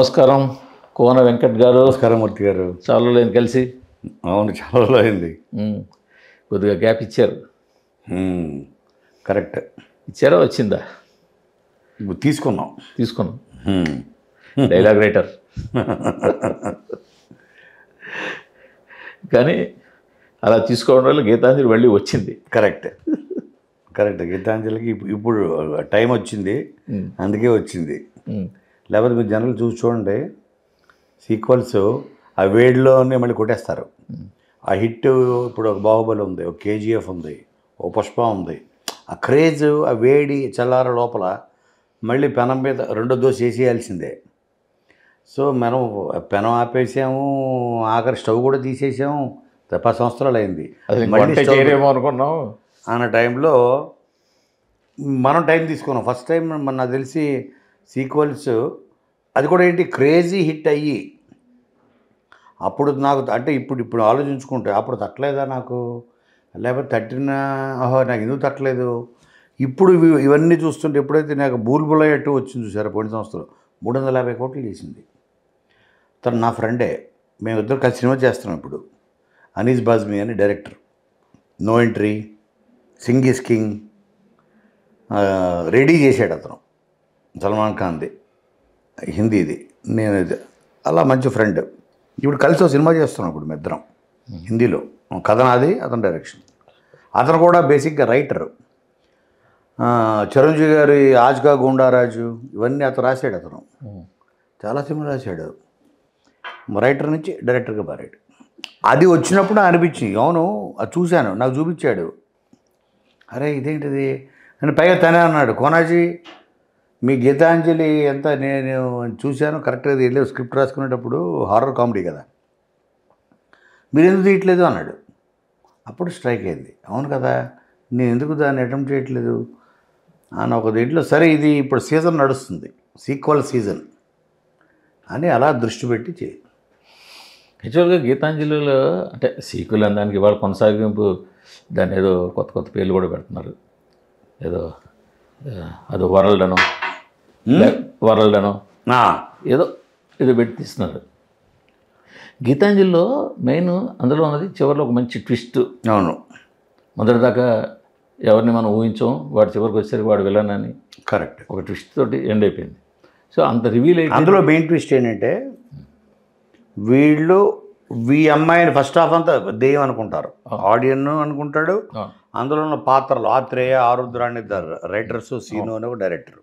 నమస్కారం కోన వెంకట్ గారు మూర్తి గారు చాలా లేని కలిసి అవును చాలా అయింది కొద్దిగా గ్యాప్ ఇచ్చారు కరెక్ట్ ఇచ్చారా వచ్చిందా తీసుకున్నాం తీసుకున్నాం డైలాగ్ రైటర్ కానీ అలా తీసుకోవడం వల్ల గీతాంజలి మళ్ళీ వచ్చింది కరెక్ట్ కరెక్ట్ గీతాంజలికి ఇప్పుడు టైం వచ్చింది అందుకే వచ్చింది లేకపోతే మీరు జనరల్ చూసి చూడండి సీక్వల్స్ ఆ వేడిలోనే మళ్ళీ కొట్టేస్తారు ఆ హిట్ ఇప్పుడు ఒక బాహుబలి ఉంది ఒక కేజీఎఫ్ ఉంది ఓ పుష్ప ఉంది ఆ క్రేజ్ ఆ వేడి చల్లార లోపల మళ్ళీ పెనం మీద రెండో దోశ వేసేయాల్సిందే సో మనం పెనం ఆపేసాము ఆఖరి స్టవ్ కూడా తీసేసాము పది సంవత్సరాలు అయింది అనుకున్నాం అన్న టైంలో మనం టైం తీసుకున్నాం ఫస్ట్ టైం నాకు తెలిసి సీక్వెల్స్ అది కూడా ఏంటి క్రేజీ హిట్ అయ్యి అప్పుడు నాకు అంటే ఇప్పుడు ఇప్పుడు ఆలోచించుకుంటే అప్పుడు తట్టలేదా నాకు లేకపోతే తట్టిన ఓహో నాకు ఎందుకు తట్టలేదు ఇప్పుడు ఇవన్నీ చూస్తుంటే ఎప్పుడైతే నాకు బూల్బుల్ అటు వచ్చింది చూసారా పోయిన సంవత్సరం మూడు వందల యాభై కోట్లు చేసింది తను నా ఫ్రెండే మేమిద్దరు కలిసి సినిమా చేస్తున్నాం ఇప్పుడు అనీజ్ బాజ్మీ అని director no entry Singh king ready చేశాడు అతను సల్మాన్ ఖాన్ది హిందీది నేను అలా మంచి ఫ్రెండ్ ఇప్పుడు కలిసి సినిమా చేస్తున్నాం ఇప్పుడు మిద్దరం హిందీలో కథనాది అతని డైరెక్షన్ అతను కూడా బేసిక్గా రైటరు చిరంజీవి గారి ఆజ్గా గుండారాజు ఇవన్నీ అతను రాశాడు అతను చాలా సినిమా రాశాడు రైటర్ నుంచి డైరెక్టర్గా మారాడు అది వచ్చినప్పుడు అనిపించింది అవును అది చూశాను నాకు చూపించాడు అరే ఇదేంటిది అని పైగా తనే అన్నాడు కోనాజీ మీ గీతాంజలి ఎంత నేను చూశాను కరెక్ట్గా వెళ్ళి స్క్రిప్ట్ రాసుకునేటప్పుడు హారర్ కామెడీ కదా మీరు ఎందుకు తీయట్లేదు అన్నాడు అప్పుడు స్ట్రైక్ అయింది అవును కదా నేను ఎందుకు దాన్ని అటెంప్ట్ చేయట్లేదు అని ఒక దీంట్లో సరే ఇది ఇప్పుడు సీజన్ నడుస్తుంది సీక్వల్ సీజన్ అని అలా దృష్టి పెట్టి చేయి యాక్చువల్గా గీతాంజలిలో అంటే సీక్వెల్ దానికి ఇవాళ కొనసాగింపు దాన్ని ఏదో కొత్త కొత్త పేర్లు కూడా పెడుతున్నారు ఏదో అది వరల్డ్ అనో Hmm? వరల్డ్ ఏదో ఏదో పెట్టి తీస్తున్నారు గీతాంజలిలో మెయిన్ అందులో ఉన్నది చివరిలో ఒక మంచి ట్విస్ట్ అవును మొదటిదాకా ఎవరిని మనం ఊహించాం వాడు చివరికి వచ్చేసరికి వాడు వెళ్ళానని కరెక్ట్ ఒక ట్విస్ట్ తోటి ఎండ్ అయిపోయింది సో అంత రివీల్ అయింది అందులో మెయిన్ ట్విస్ట్ ఏంటంటే వీళ్ళు వీ అమ్మాయిని ఫస్ట్ హాఫ్ అంతా దెయ్యం అనుకుంటారు ఆడియన్ అనుకుంటాడు అందులో ఉన్న పాత్రలు ఆత్రేయ ఆరుద్ర అనే రైటర్స్ సీను అనే ఒక డైరెక్టర్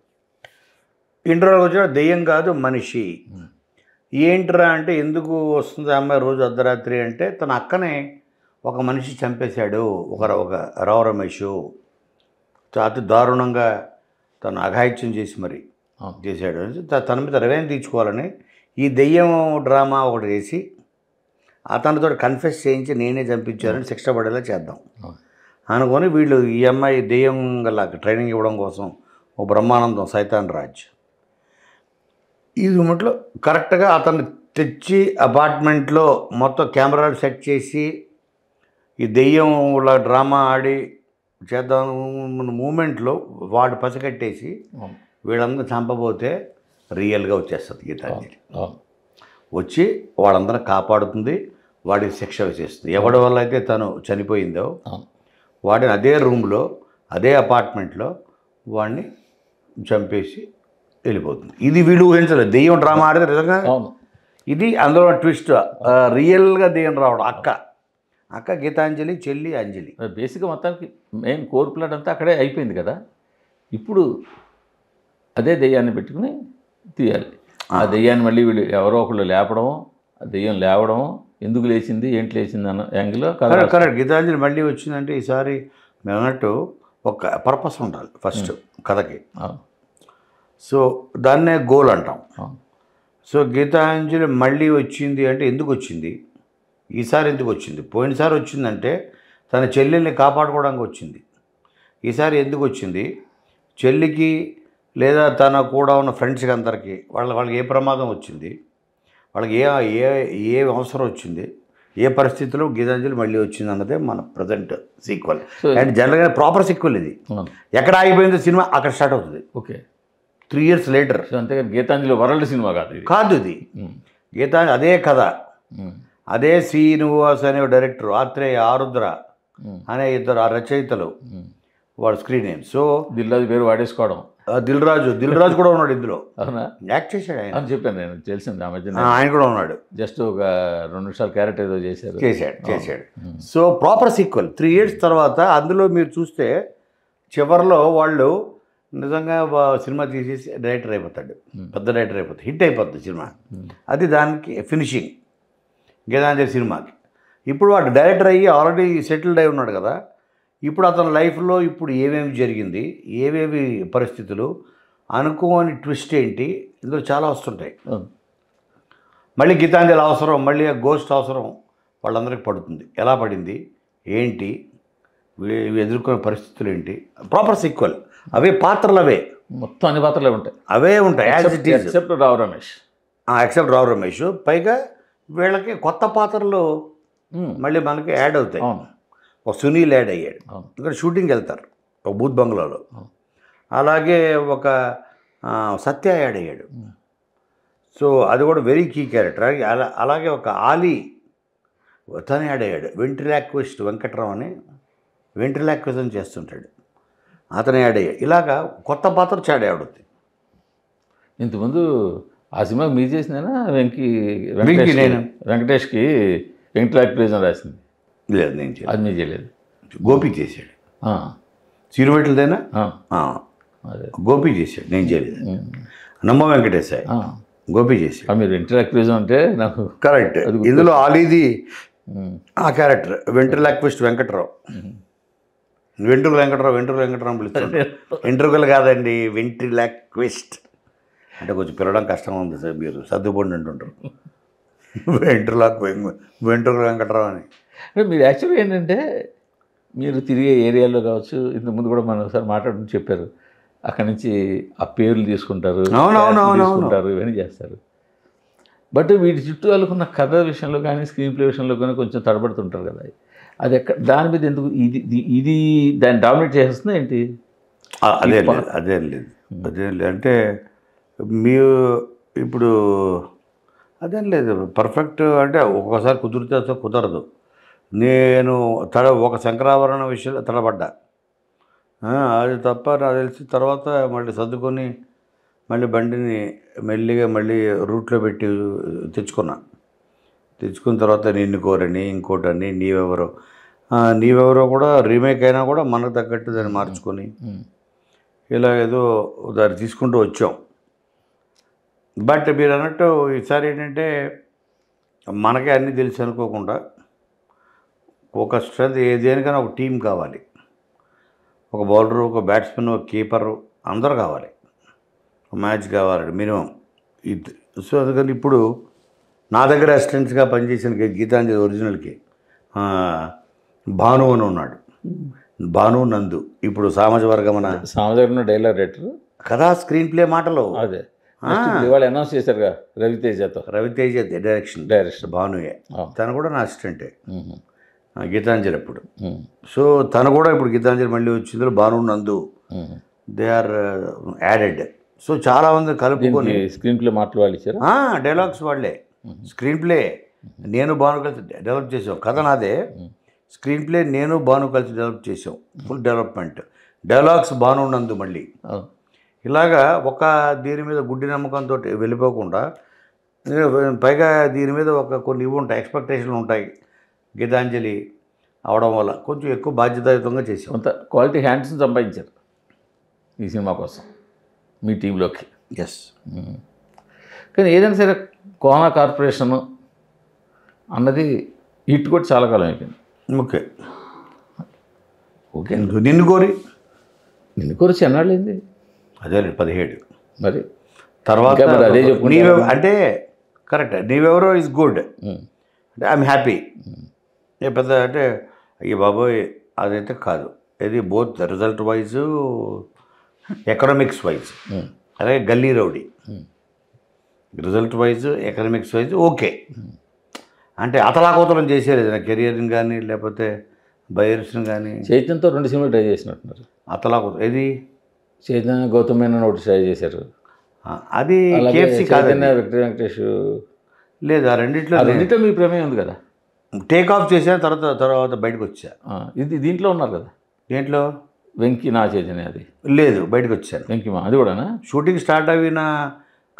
ఇంటర్వ్యూలోకి వచ్చిన దెయ్యం కాదు మనిషి ఏంట్రా అంటే ఎందుకు వస్తుంది అమ్మాయి రోజు అర్ధరాత్రి అంటే తన అక్కనే ఒక మనిషి చంపేశాడు ఒక ఒక రావు రమేష్ అతి దారుణంగా తను అఘాయిత్యం చేసి మరి చేశాడు తన మీద రవేం తీర్చుకోవాలని ఈ దెయ్యం డ్రామా ఒకటి చేసి అతనితో కన్ఫెస్ చేయించి నేనే చంపించానని శిక్ష పడేలా చేద్దాం అనుకొని వీళ్ళు ఈ అమ్మాయి దెయ్యం గల ట్రైనింగ్ ఇవ్వడం కోసం ఓ బ్రహ్మానందం సైతాన్ రాజ్ ఈ రూమ్లో కరెక్ట్గా అతను తెచ్చి అపార్ట్మెంట్లో మొత్తం కెమెరాలు సెట్ చేసి ఈ దెయ్యం ఇలా డ్రామా ఆడి చేద్దాం మూమెంట్లో వాడు పసగట్టేసి వీళ్ళందరూ చంపబోతే రియల్గా వచ్చేస్తుంది గీతాంజలి వచ్చి వాళ్ళందరూ కాపాడుతుంది వాడికి శిక్ష వేసేస్తుంది ఎవడి వల్ల అయితే తను చనిపోయిందో వాడిని అదే రూమ్లో అదే అపార్ట్మెంట్లో వాడిని చంపేసి వెళ్ళిపోతుంది ఇది వీళ్ళు ఊహించలేదు దెయ్యం డ్రామా ఆడితే నిజంగా అవును ఇది అందులో ట్విస్ట్ రియల్గా దెయ్యం రావడం అక్క అక్క గీతాంజలి చెల్లి అంజలి బేసిక్గా మొత్తానికి మెయిన్ కోర్ ప్లాట్ అంతా అక్కడే అయిపోయింది కదా ఇప్పుడు అదే దెయ్యాన్ని పెట్టుకుని తీయాలి ఆ దెయ్యాన్ని మళ్ళీ వీళ్ళు ఎవరో ఒకళ్ళు లేపడము ఆ దెయ్యం లేవడము ఎందుకు లేచింది ఏంటి లేచింది అన్న యాంగిల్లో కరెక్ట్ కరెక్ట్ గీతాంజలి మళ్ళీ వచ్చిందంటే ఈసారి మేము అన్నట్టు ఒక పర్పస్ ఉండాలి ఫస్ట్ కథకి సో దాన్నే గోల్ అంటాం సో గీతాంజలి మళ్ళీ వచ్చింది అంటే ఎందుకు వచ్చింది ఈసారి ఎందుకు వచ్చింది పోయినసారి వచ్చిందంటే తన చెల్లెల్ని కాపాడుకోవడానికి వచ్చింది ఈసారి ఎందుకు వచ్చింది చెల్లికి లేదా తన కూడా ఉన్న ఫ్రెండ్స్కి అందరికీ వాళ్ళ వాళ్ళకి ఏ ప్రమాదం వచ్చింది వాళ్ళకి ఏ ఏ ఏ అవసరం వచ్చింది ఏ పరిస్థితిలో గీతాంజలి మళ్ళీ వచ్చింది అన్నదే మన ప్రజెంట్ సీక్వల్ అండ్ జనరల్గా ప్రాపర్ సీక్వల్ ఇది ఎక్కడ ఆగిపోయిందో సినిమా అక్కడ స్టార్ట్ అవుతుంది okay three years later so Geethanjali world సినిమా కాదు కాదు ఇది గీతా అదే కథ అదే శ్రీనివాస్ అనే డైరెక్టర్ ఆత్రేయ ఆరుద్ర అనే ఇద్దరు ఆ రచయితలు వాడు స్క్రీన్ నేమ్ సో దిల్రాజు పేరు వాడేసుకోవడం దిల్ రాజు దిల్ రాజు కూడా ఉన్నాడు ఇందులో యాక్ట్ చేశాడు ఆయన అని చెప్పాను నేను తెలిసింది ఆ మధ్య ఆయన కూడా ఉన్నాడు జస్ట్ ఒక రెండు నిమిషాలు క్యారెక్టర్ ఏదో చేశారు చేశాడు చేశాడు so proper sequel three years తర్వాత అందులో మీరు చూస్తే చివరిలో వాళ్ళు నిజంగా సినిమా తీసేసి డైరెక్టర్ అయిపోతాడు పెద్ద డైరెక్టర్ అయిపోతాడు హిట్ అయిపోతుంది సినిమా అది దానికి ఫినిషింగ్ గీతాంజలి సినిమాకి ఇప్పుడు వాడు డైరెక్టర్ అయ్యి ఆల్రెడీ సెటిల్డ్ అయి ఉన్నాడు కదా ఇప్పుడు అతని లైఫ్లో ఇప్పుడు ఏమేమి జరిగింది ఏవేవి పరిస్థితులు అనుకోని ట్విస్ట్ ఏంటి ఇందులో చాలా వస్తుంటాయి మళ్ళీ గీతాంజలి అవసరం మళ్ళీ ఆ గోస్ట్ అవసరం వాళ్ళందరికీ పడుతుంది ఎలా పడింది ఏంటి ఎదుర్కొనే పరిస్థితులు ఏంటి ప్రాపర్ ఈక్వల్ అవే పాత్రలు అవే మొత్తం అన్ని పాత్రలే ఉంటాయి అవే ఉంటాయి ఎక్సెప్ట్ రావు రమేష్ ఎక్సెప్ట్ రావు రమేష్ పైగా వీళ్ళకి కొత్త పాత్రలు hmm. మళ్ళీ మనకి యాడ్ అవుతాయి ఒక సునీల్ యాడ్ అయ్యాడు ఇక్కడ షూటింగ్కి వెళ్తారు ఒక బూత్ బంగ్లాలో అలాగే ఒక సత్య యాడ్ అయ్యాడు సో hmm. అది కూడా వెరీ కీ క్యారెక్టర్ అలా అలాగే ఒక ఆలీ తను యాడ్ అయ్యాడు వెంట్రిలాక్విస్ట్ వెంకట్రావు అని వెంట్రిలాక్విజం చేస్తుంటాడు అతను యాడ్ అయ్యా ఇలాగా కొత్త పాత్ర చాడ్ యాడ్ అవుతుంది ఇంతకుముందు ఆ సినిమా మీరు చేసినా వెంకీ వెంకటేష్ నేను వెంకటేష్కి వెంకటరాజ్ ప్లేజన్ రాసింది లేదు నేను చేయలేదు అది చేయలేదు గోపి చేశాడు అదే గోపి చేశాడు నేను చేయలేదు నమ్మ వెంకటేశాయ్ గోపి చేశాడు మీరు వెంటర్ ప్లేజన్ అంటే నాకు కరెక్ట్ ఇందులో ఆలీది ఆ క్యారెక్టర్ లాక్విస్ట్ వెంకట్రావు వెంట్రుకల వెంకటరావు వెంట్రుకల వెంకటరావు పిలుస్తాను వెంట్రుకలు కాదండి లాక్విస్ట్ అంటే కొంచెం పిలవడం కష్టంగా ఉంది సార్ మీరు సర్దుబండి అంటుంటారు వెంట్రులాక్ వెంట్రుకల వెంకటరావు అని మీరు యాక్చువల్గా ఏంటంటే మీరు తిరిగే ఏరియాలో కావచ్చు ఇంతకుముందు కూడా మనం ఒకసారి మాట్లాడుకుని చెప్పారు అక్కడి నుంచి ఆ పేర్లు తీసుకుంటారు తీసుకుంటారు ఇవన్నీ చేస్తారు బట్ వీటి చుట్టూ వాళ్ళకున్న కథ విషయంలో కానీ స్క్రీన్ ప్లే విషయంలో కానీ కొంచెం తడబడుతుంటారు కదా అది ఎక్కడ దాని మీద ఎందుకు ఇది ఇది దాన్ని డామినేట్ చేసేస్తుంది ఏంటి అదే అదేం అదే లేదు అదే hmm. లేదు అంటే మీ ఇప్పుడు అదేం లేదు పర్ఫెక్ట్ అంటే ఒక్కోసారి కుదిరితే కుదరదు నేను తడ ఒక శంకరావరణ విషయంలో తడబడ్డా అది తప్ప నాకు తెలిసి తర్వాత మళ్ళీ సర్దుకొని మళ్ళీ బండిని మెల్లిగా మళ్ళీ రూట్లో పెట్టి తెచ్చుకున్నా తెచ్చుకున్న తర్వాత నిన్ను కోరని ఇంకోటని నీవెవరో నీవెవరో కూడా రీమేక్ అయినా కూడా మనకు తగ్గట్టు దాన్ని మార్చుకొని ఇలా ఏదో దాన్ని తీసుకుంటూ వచ్చాం బట్ మీరు అన్నట్టు ఈసారి ఏంటంటే మనకే అన్నీ తెలిసి అనుకోకుండా ఒక స్ట్రెంత్ ఏదేనికైనా ఒక టీం కావాలి ఒక బౌలరు ఒక బ్యాట్స్మెన్ ఒక కీపరు అందరు కావాలి మ్యాచ్ కావాలండి మినిమం ఇది సో అందుకని ఇప్పుడు నా దగ్గర అసిస్టెంట్స్గా పనిచేసిన గీతాంజలి ఒరిజినల్కి భాను అని ఉన్నాడు భాను నందు ఇప్పుడు సామాజ వర్గం అన సామాజిక డైలాగ్ రైటర్ కదా స్క్రీన్ ప్లే మాటలు అదే వాళ్ళు అనౌన్స్ చేశారుగా రవితేజతో రవితేజ డైరెక్షన్ డైరెక్షన్ భానుయే తను కూడా నా అసిస్టెంటే గీతాంజలి అప్పుడు సో తను కూడా ఇప్పుడు గీతాంజలి మళ్ళీ వచ్చింది భాను నందు దే ఆర్ యాడెడ్ సో చాలామంది కలుపుకొని స్క్రీన్ ప్లే మాటలు వాళ్ళు ఇచ్చారు డైలాగ్స్ వాళ్ళే స్క్రీన్ ప్లే నేను భాను కలిసి డెవలప్ చేసాం కథ నాదే స్క్రీన్ ప్లే నేను భాను కలిసి డెవలప్ చేసాం ఫుల్ డెవలప్మెంట్ డైలాగ్స్ భాను ఉన్నందు మళ్ళీ ఇలాగా ఒక దీని మీద గుడ్డి నమ్మకంతో వెళ్ళిపోకుండా పైగా దీని మీద ఒక కొన్ని ఇవి ఉంటాయి ఎక్స్పెక్టేషన్లు ఉంటాయి గీతాంజలి అవడం వల్ల కొంచెం ఎక్కువ బాధ్యతాయుతంగా చేసాం అంత క్వాలిటీ హ్యాండ్స్ సంపాదించారు ఈ సినిమా కోసం మీ టీంలోకి ఎస్ కానీ ఏదైనా సరే కోనా కార్పొరేషన్ అన్నది ఇటు కూడా చాలా కాలం అయిపోయింది ఓకే ఓకే నిన్ను కోరి నిన్ను కోరి చెన్నాళ్ళేంది అదే పదిహేడు మరి తర్వాత అదే చెప్పు అంటే కరెక్ట్ నీవెవరో ఈజ్ గుడ్ అంటే ఐఎమ్ హ్యాపీ ఏ పెద్ద అంటే ఈ బాబోయ్ అదైతే కాదు ఇది both result wise economics wise అలాగే Galli rowdy result wise economics wise okay అంటే అతలాకోతలం చేసేది నా కెరియర్ని కానీ లేకపోతే బయర్స్ని కానీ చైతన్యతో రెండు సినిమాలు ట్రై చేసినట్టున్నారు అతలాకోతం ఏది చైతన్య గౌతమ్ ఒకటి ట్రై చేశారు అది కేఎఫ్సి కాదన్న వెంకటేష్ లేదు ఆ రెండిట్లో రెండిట్లో మీ ప్రమేయం ఉంది కదా టేక్ ఆఫ్ చేసిన తర్వాత తర్వాత బయటకు వచ్చా ఇది దీంట్లో ఉన్నారు కదా దీంట్లో వెంకీ నా చైతన్య అది లేదు బయటకు వచ్చాను వెంకీ అది కూడానా షూటింగ్ స్టార్ట్ అయినా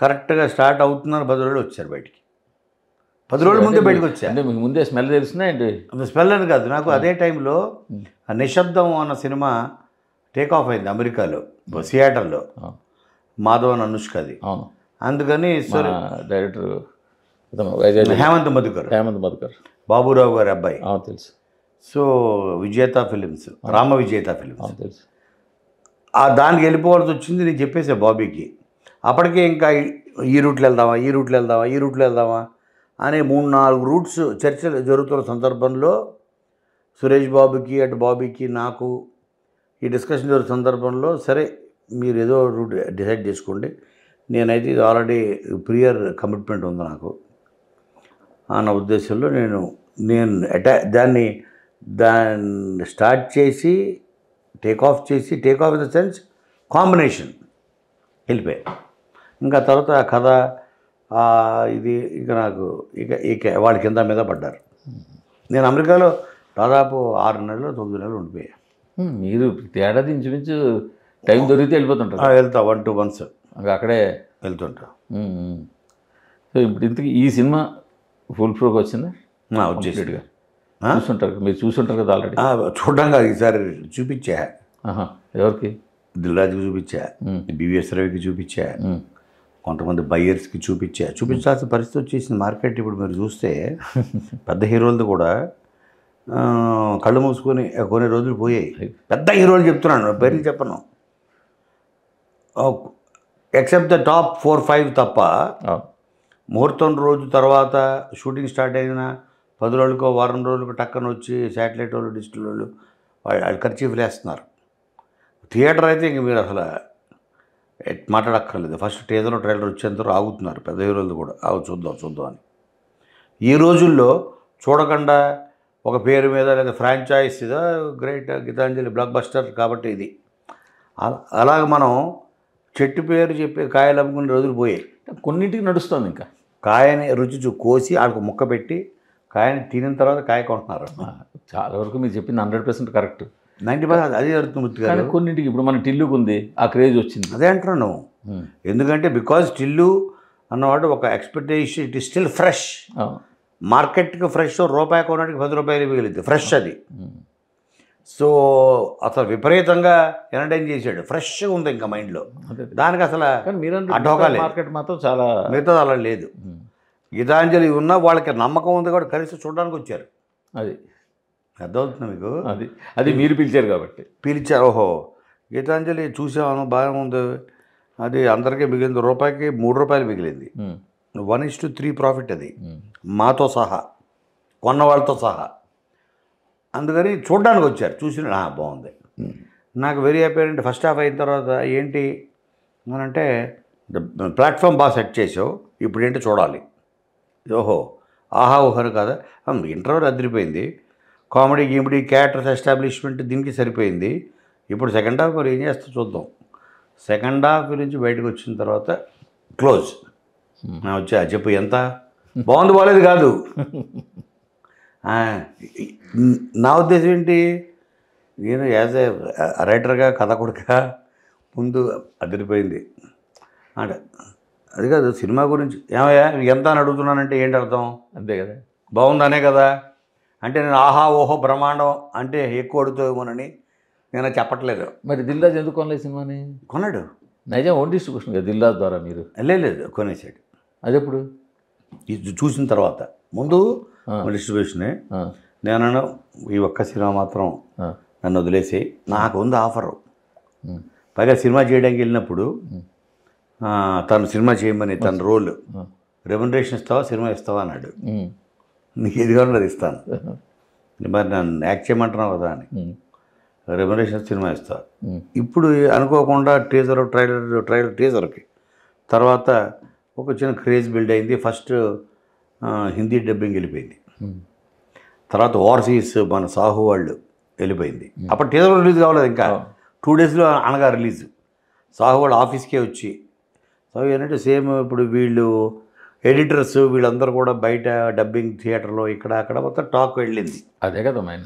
కరెక్ట్గా స్టార్ట్ అవుతున్నారు పది రోజులు వచ్చారు బయటికి పది రోజుల ముందే బయటకు వచ్చారు అంటే మీకు ముందే స్మెల్ తెలిసినాయండి స్మెల్ అని కాదు నాకు అదే టైంలో నిశ్శబ్దం అన్న సినిమా టేక్ ఆఫ్ అయింది అమెరికాలో సియాటర్లో మాధవన్ అనుష్కది అందుకని డైరెక్టర్ హేమంత్ మధుకర్ హేమంత్ మధుకర్ బాబురావు గారి అబ్బాయి తెలుసు సో విజేత ఫిలిమ్స్ రామ విజేత ఫిలిమ్స్ తెలుసు దానికి వెళ్ళిపోవాల్సి వచ్చింది నేను చెప్పేసా బాబీకి అప్పటికే ఇంకా ఈ రూట్లో వెళ్దామా ఈ రూట్లో వెళ్దామా ఈ రూట్లో వెళ్దామా అనే మూడు నాలుగు రూట్స్ చర్చలు జరుగుతున్న సందర్భంలో సురేష్ బాబుకి అటు బాబీకి నాకు ఈ డిస్కషన్ జరుగుతున్న సందర్భంలో సరే మీరు ఏదో రూట్ డిసైడ్ చేసుకోండి నేనైతే ఇది ఆల్రెడీ ప్రియర్ కమిట్మెంట్ ఉంది నాకు అన్న ఉద్దేశంలో నేను నేను అటా దాన్ని దాన్ని స్టార్ట్ చేసి టేక్ ఆఫ్ చేసి take off in the sense combination వెళ్ళిపోయాయి ఇంకా తర్వాత ఆ కథ ఇది ఇక నాకు ఇక ఇక వాళ్ళ కింద మీద పడ్డారు నేను అమెరికాలో దాదాపు ఆరు నెలలు తొమ్మిది నెలలు ఉండిపోయా మీరు తేడాది ఇంచుమించు టైం దొరికితే వెళ్ళిపోతుంటారు వెళ్తా వన్ టూ మంత్స్ అక్కడే వెళ్తుంటా సో ఇప్పుడు ఇంతకీ ఈ సినిమా ఫుల్ ప్రూఫ్ వచ్చిందా వచ్చేసిగా చూసుంటారు మీరు చూసుంటారు కదా ఆల్రెడీ చూడడం కాదు ఈసారి చూపించా ఎవరికి దిల్రాజ్కి చూపించా బివిఎస్ రవికి చూపించా కొంతమంది బయ్యర్స్కి చూపించా చూపించాల్సిన పరిస్థితి వచ్చేసిన మార్కెట్ ఇప్పుడు మీరు చూస్తే పెద్ద హీరోలది కూడా కళ్ళు మూసుకొని కొన్ని రోజులు పోయాయి పెద్ద హీరోలు చెప్తున్నాను పేర్లు చెప్పను except the top four five తప్ప ముహూర్తం రోజు తర్వాత షూటింగ్ స్టార్ట్ అయిన పది రోజులకో వారం రోజులకు టక్కన వచ్చి శాటిలైట్ వాళ్ళు డిజిటల్ వాళ్ళు వాళ్ళు ఖర్చీఫ్లు వేస్తున్నారు థియేటర్ అయితే ఇంక మీరు అసలు మాట్లాడక్కర్లేదు ఫస్ట్ టీజర్ ట్రైలర్ వచ్చేంత ఆగుతున్నారు పెద్ద హీరోలు కూడా ఆగు చూద్దాం చూద్దాం అని ఈ రోజుల్లో చూడకుండా ఒక పేరు మీద లేదా ఫ్రాంచైజ్ ఇదా గ్రేట్ గీతాంజలి బ్లాక్ బస్టర్ కాబట్టి ఇది అలాగ మనం చెట్టు పేరు చెప్పి కాయలు అమ్ముకునే రోజులు పోయాయి కొన్నింటికి నడుస్తుంది ఇంకా కాయని రుచి చూ కోసి ఆడికి ముక్క పెట్టి కాయని తినిన తర్వాత కాయ కొంటున్నారు చాలా వరకు మీరు చెప్పింది hundred percent correct ninety percent అదే జరుగుతుంది కాదు కొన్నింటికి ఇప్పుడు మన టిల్లుకు ఉంది ఆ క్రేజ్ వచ్చింది అదే అంటున్నాను ఎందుకంటే బికాజ్ టిల్లు అన్నవాడు ఒక expectation it is still fresh మార్కెట్కి ఫ్రెష్ రూపాయి కొనడానికి పది రూపాయలు మిగిలింది ఫ్రెష్ అది సో అసలు విపరీతంగా ఎంటర్టైన్ చేశాడు ఫ్రెష్గా ఉంది ఇంకా మైండ్లో దానికి అసలు అడ్డోకాలి మార్కెట్ మాత్రం చాలా మిగతా అలా లేదు గీతాంజలి ఉన్నా వాళ్ళకి నమ్మకం ఉంది కూడా కలిసి చూడడానికి వచ్చారు అది అర్థమవుతుంది మీకు అది అది మీరు పిలిచారు కాబట్టి పిలిచారు ఓహో గీతాంజలి చూసాను బాగా ఉంది అది అందరికీ మిగిలింది రూపాయికి మూడు రూపాయలు మిగిలింది one is to three profit అది మాతో సహా కొన్న వాళ్ళతో సహా అందుకని చూడడానికి వచ్చారు చూసిన బాగుంది నాకు వెరీ హ్యాపీ అంటే ఫస్ట్ హాఫ్ అయిన తర్వాత ఏంటి అంటే ప్లాట్ఫామ్ బాగా సెట్ చేసావు ఇప్పుడు ఏంటి చూడాలి ఓహో ఆహా ఓహరు కదా ఇంటర్వ్యూ అదిరిపోయింది కామెడీ గీమిడీ క్యారెక్టర్స్ ఎస్టాబ్లిష్మెంట్ దీనికి సరిపోయింది ఇప్పుడు సెకండ్ హాఫ్ మరి ఏం చేస్తా చూద్దాం సెకండ్ హాఫ్ నుంచి బయటకు వచ్చిన తర్వాత క్లోజ్ వచ్చా చెప్పు ఎంత బాగుంది బాగాలేదు కాదు నా ఉద్దేశం ఏంటి నేను యాజ్ ఏ రైటర్గా కథ కొడుక ముందు అదిరిపోయింది అంటే అది కాదు సినిమా గురించి ఏమయ్యా ఎంత అని అడుగుతున్నానంటే ఏంటి అర్థం అంతే కదా బాగుందనే కదా అంటే నేను ఆహా ఓహో బ్రహ్మాండం అంటే ఎక్కువ అడుగుతామోనని నేను చెప్పట్లేదు మరి దిల్రాజ్ ఎందుకు కొనలేదు సినిమాని కొన్నాడు నైజం ఓన్ డిస్ట్రిబ్యూషన్ కదా దిల్రాజ్ ద్వారా మీరు లేదు కొనేసాడు అది ఎప్పుడు ఇది చూసిన తర్వాత ముందు డిస్ట్రిబ్యూషనే నేను ఈ ఒక్క సినిమా మాత్రం నన్ను వదిలేసి నాకు ఉంది ఆఫరు పైగా సినిమా చేయడానికి వెళ్ళినప్పుడు తను సినిమా చేయమని తన రోల్ రెమ్యునరేషన్ ఇస్తావా సినిమా ఇస్తావా అన్నాడు నీకు ఏది అది ఇస్తాను మరి నన్ను యాక్ట్ చేయమంటున్నావు కదా అని రెమ్యునరేషన్ సినిమా ఇస్తారు ఇప్పుడు అనుకోకుండా టీజర్ ట్రైలర్ ట్రైలర్ టీజర్కి తర్వాత ఒక చిన్న క్రేజ్ బిల్డ్ అయింది ఫస్ట్ హిందీ డబ్బింగ్ వెళ్ళిపోయింది తర్వాత ఓవర్సీస్ మన సాహు వాళ్ళు వెళ్ళిపోయింది అప్పుడు టీజర్ రిలీజ్ కావలేదు ఇంకా టూ డేస్లో అనగా రిలీజ్ సాహు వాళ్ళు ఆఫీస్కే వచ్చి సాహు ఏంటంటే సేమ్ ఇప్పుడు వీళ్ళు ఎడిటర్స్ వీళ్ళందరూ కూడా బయట డబ్బింగ్ థియేటర్లో ఇక్కడ అక్కడ మొత్తం టాక్ వెళ్ళింది అదే కదా ఆయన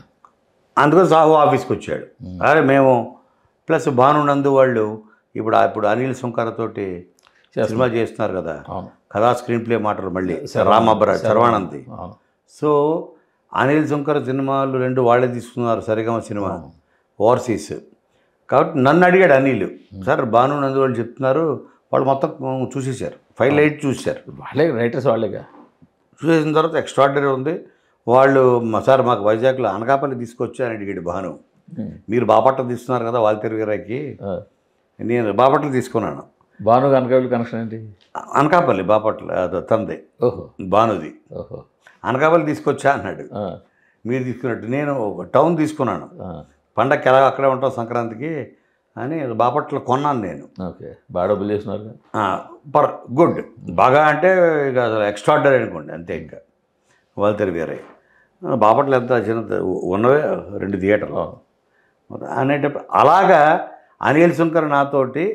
అందుకని సాహు ఆఫీస్కి వచ్చాడు hmm. అరే మేము ప్లస్ భానునందు వాళ్ళు ఇప్పుడు ఇప్పుడు అనిల్ తోటి సినిమా చేస్తున్నారు కదా కథా స్క్రీన్ ప్లే మాటలు మళ్ళీ రామబ్రా శర్వానంది సో అనిల్ శంకర్ సినిమాలు రెండు వాళ్ళే తీసుకున్నారు సరిగమ సినిమా ఓవర్సీస్ కాబట్టి నన్ను అడిగాడు అనిల్ hmm. సార్ భాను వాళ్ళు చెప్తున్నారు వాళ్ళు మొత్తం చూసేశారు ఫైవ్ లైట్ చూసారు వాళ్ళే రైటర్స్ వాళ్ళేగా చూసేసిన తర్వాత ఎక్స్ట్రాడినరీ ఉంది వాళ్ళు సార్ మాకు వైజాగ్లో అనకాపల్లి అని అడిగాడు భాను మీరు బాపట్ల తీసుకున్నారు కదా వాళ్ళ తిరిగిరాకి నేను బాపట్ల తీసుకున్నాను భాను అనకాపల్లి కనెక్షన్ ఏంటి అనకాపల్లి బాపట్ల తంది ఓహో భానుది ఓహో అనకాపల్లి తీసుకొచ్చా అన్నాడు మీరు తీసుకున్నట్టు నేను ఒక టౌన్ తీసుకున్నాను పండక్కి ఎలా అక్కడే ఉంటాం సంక్రాంతికి అని బాపట్ల కొన్నాను నేను ఓకే బాగా డబ్బులు చేసినారు పర్ గుడ్ బాగా అంటే ఇక అసలు ఎక్స్ట్రాడరీ అనుకోండి అంతే ఇంకా వాళ్ళు వేరే బాపట్ల ఎంత చిన్న ఉన్నవే రెండు థియేటర్లు అనేటప్పుడు అలాగా అనిల్ శంకర్ నాతోటి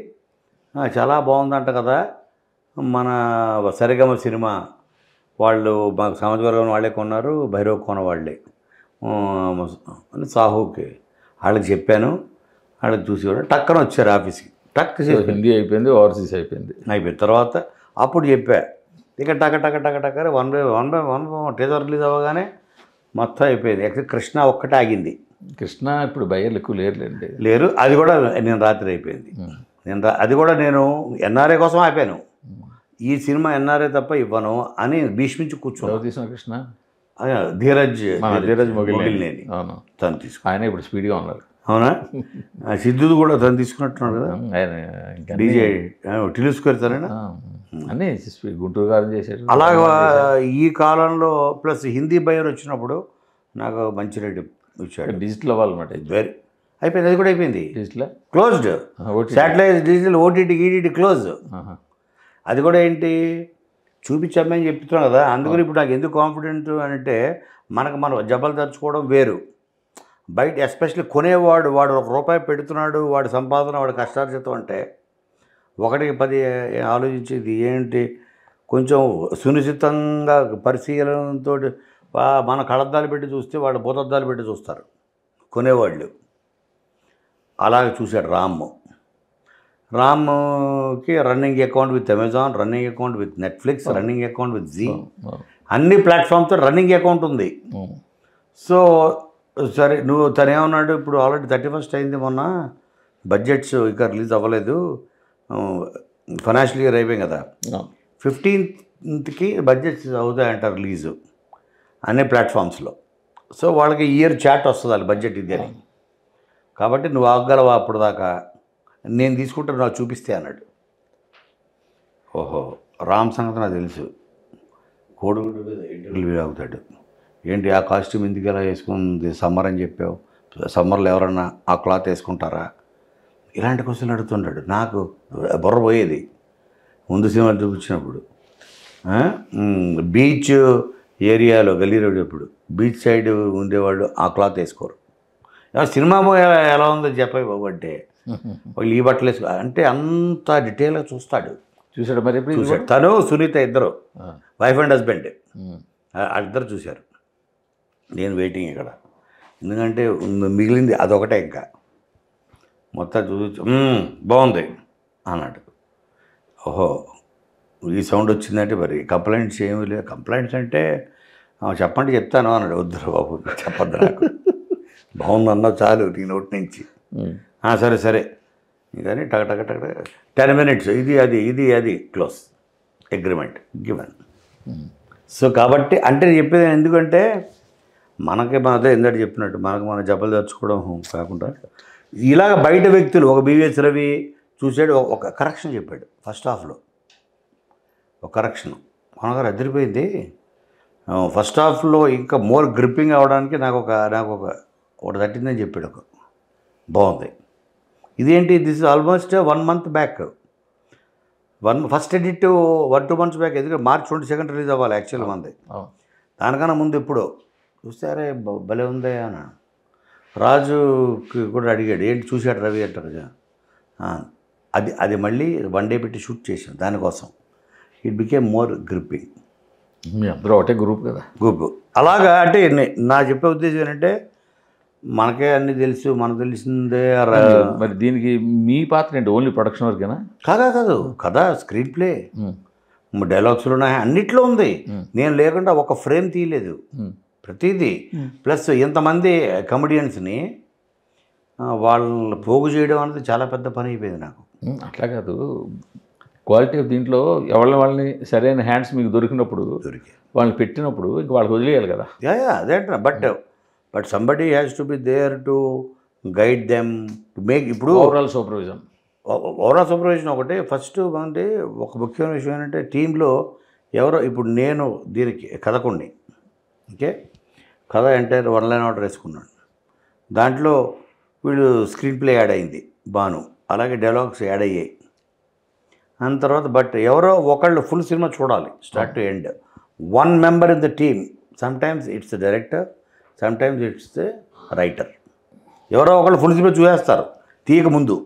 చాలా బాగుందంట కదా మన సరిగమ సినిమా వాళ్ళు మాకు వర్గం వాళ్ళే కొన్నారు భైరవ్ కొన వాళ్ళే సాహుకి వాళ్ళకి చెప్పాను అక్కడ చూసి టక్కన వచ్చారు ఆఫీస్కి టక్ హిందీ అయిపోయింది ఓవర్సీస్ అయిపోయింది అయిపోయిన తర్వాత అప్పుడు చెప్పా ఇక టక టక టక టక one by one by one teaser release అవ్వగానే మొత్తం అయిపోయింది ఎక్కడ కృష్ణ ఒక్కటే ఆగింది కృష్ణ ఇప్పుడు బయ్యర్లు ఎక్కువ లేరులేండి లేరు అది కూడా నేను రాత్రి అయిపోయింది నేను అది కూడా నేను ఎన్ఆర్ఏ కోసం ఆపాను ఈ సినిమా ఎన్ఆర్ఏ తప్ప ఇవ్వను అని భీష్మించి కూర్చున్నాను తీసిన కృష్ణ ధీరజ్ ధీరజ్ మొగిలి తను తీసుకు ఆయన ఇప్పుడు స్పీడ్గా ఉన్నారు అవునా సిద్ధుది కూడా తను తీసుకున్నట్టున్నాడు కదా డీజే టిలుస్కర్ తనేనా అన్నీ గుంటూరు గారు చేశారు అలాగా ఈ కాలంలో ప్లస్ హిందీ బయర్ వచ్చినప్పుడు నాకు మంచి రేటు వచ్చాడు డిజిటల్ అవ్వాలన్నమాట వెరీ అయిపోయింది అది కూడా అయిపోయింది digital closed satellite digital OTT ETT close అది కూడా ఏంటి చూపించమ్మని చెప్తున్నాను కదా అందుకని ఇప్పుడు నాకు ఎందుకు కాన్ఫిడెంట్ అంటే మనకు మనం జబ్బలు తెచ్చుకోవడం వేరు బయట ఎస్పెషల్లీ కొనేవాడు వాడు ఒక రూపాయి పెడుతున్నాడు వాడి సంపాదన వాడి కష్టార్జితం అంటే ఒకటికి పది ఆలోచించి ఇది ఏంటి కొంచెం సునిశ్చితంగా పరిశీలనతో మన కళద్దాలు పెట్టి చూస్తే వాళ్ళు భూతద్దాలు పెట్టి చూస్తారు కొనేవాళ్ళు అలాగే చూశాడు రామ్ రామ్కి running account with Amazon running account with Netflix running account with Zee అన్ని ప్లాట్ఫామ్స్తో రన్నింగ్ అకౌంట్ ఉంది సో సరే నువ్వు తనేమన్నాడు ఇప్పుడు ఆల్రెడీ థర్టీ ఫస్ట్ అయింది మొన్న బడ్జెట్స్ ఇంకా రిలీజ్ అవ్వలేదు ఫైనాన్షియల్ ఇయర్ అయిపోయింది కదా ఫిఫ్టీన్త్కి బడ్జెట్స్ అవుతాయంట రిలీజు అనే ప్లాట్ఫామ్స్లో సో వాళ్ళకి ఇయర్ చాట్ వస్తుంది అది బడ్జెట్ ఇది అని కాబట్టి నువ్వు ఆగలవా అప్పుడు దాకా నేను తీసుకుంటాను నాకు చూపిస్తే అన్నాడు ఓహో రామ్ సంగతి నాకు తెలుసు కోడు ఇంటర్వ్యూ అవుతాడు ఏంటి ఆ కాస్ట్యూమ్ ఎందుకు ఎలా వేసుకుంది సమ్మర్ అని చెప్పావు సమ్మర్లో ఎవరన్నా ఆ క్లాత్ వేసుకుంటారా ఇలాంటి క్వశ్చన్లు అడుగుతుంటాడు నాకు బుర్ర పోయేది ముందు సినిమాలు చూపించినప్పుడు బీచ్ ఏరియాలో గల్లీ రోడ్ ఎప్పుడు బీచ్ సైడ్ ఉండేవాళ్ళు ఆ క్లాత్ వేసుకోరు సినిమా ఎలా ఉందో చెప్పాయి బాబు అంటే వాళ్ళు ఈ బట్టలు వేసుకో అంటే అంత డీటెయిల్గా చూస్తాడు చూశాడు మరి ఎప్పుడు చూశాడు తను సునీత ఇద్దరు వైఫ్ అండ్ హస్బెండ్ ఇద్దరు చూశారు నేను వెయిటింగ్ ఇక్కడ ఎందుకంటే మిగిలింది అదొకటే ఇంకా మొత్తం చూసి బాగుంది అన్నాడు ఓహో ఈ సౌండ్ వచ్చిందంటే మరి కంప్లైంట్స్ ఏమి లేదు కంప్లైంట్స్ అంటే చెప్పండి చెప్తాను అన్నాడు వద్దురా బాబు చెప్పద్దు నాకు బాగుందన్నా చాలు నీ నోటి నుంచి సరే సరే కానీ టక టక టక టెన్ మినిట్స్ ఇది అది ఇది అది క్లోజ్ అగ్రిమెంట్ గివెన్ సో కాబట్టి అంటే చెప్పేది ఎందుకంటే మనకి అదే ఇందాక చెప్పినట్టు మనకు మనం జబ్బలు తెచ్చుకోవడం కాకుండా ఇలాగ బయట వ్యక్తులు ఒక బీవీఎస్ రవి చూసాడు ఒక కరెక్షన్ చెప్పాడు ఫస్ట్ హాఫ్లో ఒక కరెక్షన్ మనగారు అదిరిపోయింది ఫస్ట్ హాఫ్లో ఇంకా మోర్ గ్రిప్పింగ్ అవడానికి నాకు ఒక నాకు ఒక ఒకటి తట్టిందని చెప్పాడు ఒక బాగుంది ఇదేంటి this almost one month back one first edit one two months back ఎందుకంటే మార్చ్ ట్వంటీ సెకండ్ రిలీజ్ అవ్వాలి యాక్చువల్ మంది దానికన్నా ముందు ఇప్పుడు చూసారే భలే ఉందే అన్న రాజుకి కూడా అడిగాడు ఏంటి చూశాడు రవి అంటారు అది అది మళ్ళీ వన్ డే పెట్టి షూట్ చేసాం దానికోసం ఇట్ బికేమ్ మోర్ గ్రూపింగ్ మీ అందరూ ఒకటే గ్రూప్ కదా గ్రూప్ అలాగా అంటే నా చెప్పే ఉద్దేశం ఏంటంటే మనకే అన్ని తెలుసు మనకు తెలిసిందే మరి దీనికి మీ పాత్ర ఏంటి ఓన్లీ ప్రొడక్షన్ వరకేనా కాదా కాదు కదా స్క్రీన్ ప్లే డైలాగ్స్లో ఉన్నాయి అన్నిట్లో ఉంది నేను లేకుండా ఒక ఫ్రేమ్ తీయలేదు ప్రతిదీ ప్లస్ ఇంతమంది కమెడియన్స్ని వాళ్ళని పోగు చేయడం అనేది చాలా పెద్ద పని అయిపోయింది నాకు అట్లా కాదు క్వాలిటీ ఆఫ్ దీంట్లో ఎవరిని వాళ్ళని సరైన హ్యాండ్స్ మీకు దొరికినప్పుడు దొరికి వాళ్ళని పెట్టినప్పుడు ఇంక వాళ్ళకి వదిలేయాలి కదా యా అదేంటా but but somebody has to be there to guide them to make ఇప్పుడు ఓవరాల్ సూపర్విజన్ ఓవరాల్ సూపర్విజన్ ఒకటి ఫస్ట్ అంటే ఒక ముఖ్యమైన విషయం ఏంటంటే టీంలో ఎవరో ఇప్పుడు నేను దీనికి కథకుండి ఓకే కథ ఎంటైర్ వన్ లైన్ ఆర్డర్ వేసుకున్నాడు దాంట్లో వీళ్ళు స్క్రీన్ ప్లే యాడ్ అయింది బాను అలాగే డైలాగ్స్ యాడ్ అయ్యాయి అండ్ తర్వాత బట్ ఎవరో ఒకళ్ళు ఫుల్ సినిమా చూడాలి start to end one member in the team sometimes it's the director sometimes it's the writer ఎవరో ఒకళ్ళు ఫుల్ సినిమా చూసేస్తారు తీయక ముందు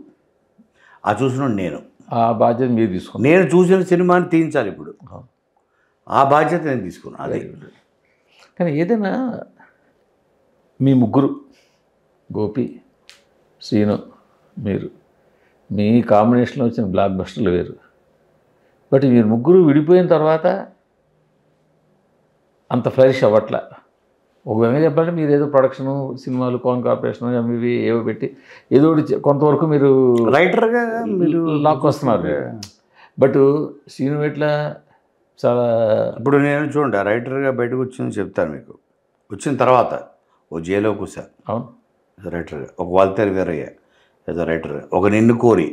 ఆ చూసిన నేను ఆ బాధ్యత మీరు తీసుకున్నాను నేను చూసిన సినిమాని తీయించాలి ఇప్పుడు ఆ బాధ్యత నేను తీసుకున్నాను అదే కానీ ఏదైనా మీ ముగ్గురు గోపి శ్రీను మీరు మీ కాంబినేషన్లో వచ్చిన బ్లాక్ బస్టర్లు వేరు బట్ మీరు ముగ్గురు విడిపోయిన తర్వాత అంత ఫ్లరిష్ అవ్వట్ల ఒక విధంగా చెప్పాలంటే మీరు ఏదో ప్రొడక్షను సినిమాలు కోన్ కార్పొరేషన్ అవి ఏవో పెట్టి ఏదో కొంతవరకు మీరు రైటర్గా మీరు లాక్ వస్తున్నారు బట్ శ్రీను ఎట్లా చాలా ఇప్పుడు నేను చూడండి రైటర్గా బయటకు వచ్చింది చెప్తాను మీకు వచ్చిన తర్వాత ఓ జేలో కూసా అవును రైటర్గా ఒక వాల్తేరు వేరయ్యా ఏదో రైటర్గా ఒక నిన్ను కోరి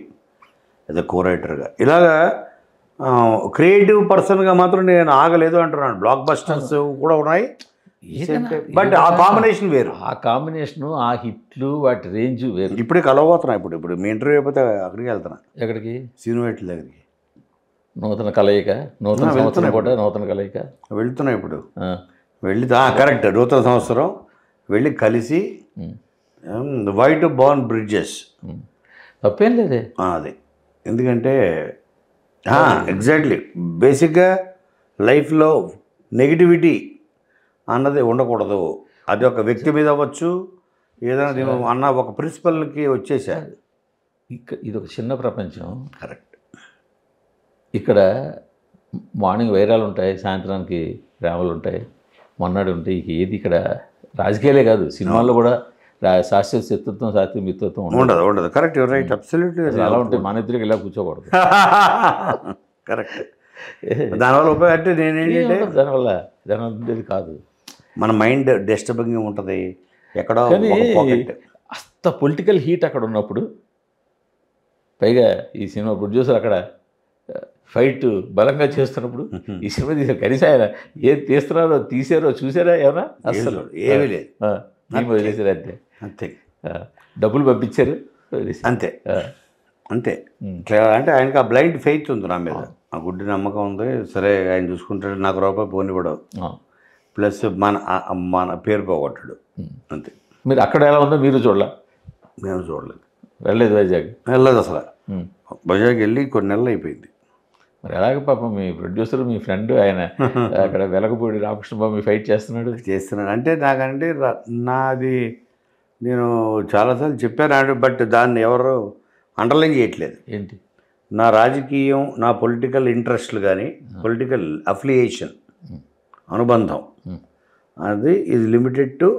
ఏదో కో రైటర్గా ఇలాగా క్రియేటివ్ పర్సన్గా మాత్రం నేను ఆగలేదు అంటున్నాను బ్లాక్ బస్టర్స్ కూడా ఉన్నాయి బట్ ఆ కాంబినేషన్ వేరు ఆ కాంబినేషన్ ఆ హిట్లు వాటి రేంజ్ వేరు ఇప్పుడే కలవబోతున్నా ఇప్పుడు ఇప్పుడు మీ ఇంటర్వ్యూ అయిపోతే అక్కడికి వెళ్తున్నా ఎక్కడికి సినిమా దగ్గరికి నూతన కలయిక నూతన సంవత్సరం కూడా నూతన కలయిక వెళ్తున్నాయి ఇప్పుడు వెళ్ళి కరెక్ట్ నూతన సంవత్సరం వెళ్ళి కలిసి వైట్ బార్న్ బ్రిడ్జెస్ తప్పేం లేదే అది ఎందుకంటే ఎగ్జాక్ట్లీ బేసిక్గా లైఫ్లో నెగిటివిటీ అన్నది ఉండకూడదు అది ఒక వ్యక్తి మీద అవ్వచ్చు ఏదైనా అన్న ఒక ప్రిన్సిపల్కి ఇక ఇది ఒక చిన్న ప్రపంచం కరెక్ట్ ఇక్కడ మార్నింగ్ వైరాలు ఉంటాయి సాయంత్రానికి డ్రామాలు ఉంటాయి మొన్నడు ఉంటాయి ఏది ఇక్కడ రాజకీయాలే కాదు సినిమాల్లో కూడా శాస్త్రీయ శత్రుత్వం శాస్త్రీయ మిత్రత్వం ఉండదు ఉండదు కరెక్ట్ రైట్ అబ్సల్యూట్లీ అలా ఉంటాయి మన ఇద్దరికి ఇలా కూర్చోకూడదు కరెక్ట్ దానివల్ల ఉపయోగం అంటే నేనేంటంటే దానివల్ల దానివల్ల ఉండేది కాదు మన మైండ్ డిస్టర్బింగ్ ఉంటుంది ఎక్కడో అంత పొలిటికల్ హీట్ అక్కడ ఉన్నప్పుడు పైగా ఈ సినిమా ప్రొడ్యూసర్ అక్కడ ఫైట్ బలంగా చేస్తున్నప్పుడు ఈ సినిమా తీసారు కనీసం ఆయన ఏం తీస్తున్నారో తీసారో చూసారా ఏమన్నా అసలు ఏమీ లేదు వదిలేసారు అంతే అంతే డబ్బులు పంపించారు అంతే అంతే అంటే ఆయనకి ఆ బ్లైండ్ ఫెయిత్ ఉంది నా మీద ఆ గుడ్డి నమ్మకం ఉంది సరే ఆయన చూసుకుంటాడు నాకు రూపాయి పోనివ్వడం ప్లస్ మన మన పేరు పోగొట్టడు అంతే మీరు అక్కడ ఎలా ఉందో మీరు చూడలే మేము చూడలేదు వెళ్ళలేదు వైజాగ్ వెళ్ళలేదు అసలు వైజాగ్ వెళ్ళి కొన్ని నెలలు అయిపోయింది మరి ఎలాగ పాపం మీ ప్రొడ్యూసర్ మీ ఫ్రెండ్ ఆయన అక్కడ వెలగపూడి రామకృష్ణ బాబు ఫైట్ చేస్తున్నాడు చేస్తున్నాడు అంటే నాకంటే నాది నేను చాలాసార్లు చెప్పాను బట్ దాన్ని ఎవరు అండర్లైన్ చేయట్లేదు ఏంటి నా రాజకీయం నా పొలిటికల్ ఇంట్రెస్ట్లు కానీ పొలిటికల్ అఫిలియేషన్ అనుబంధం అది ఇది లిమిటెడ్ టు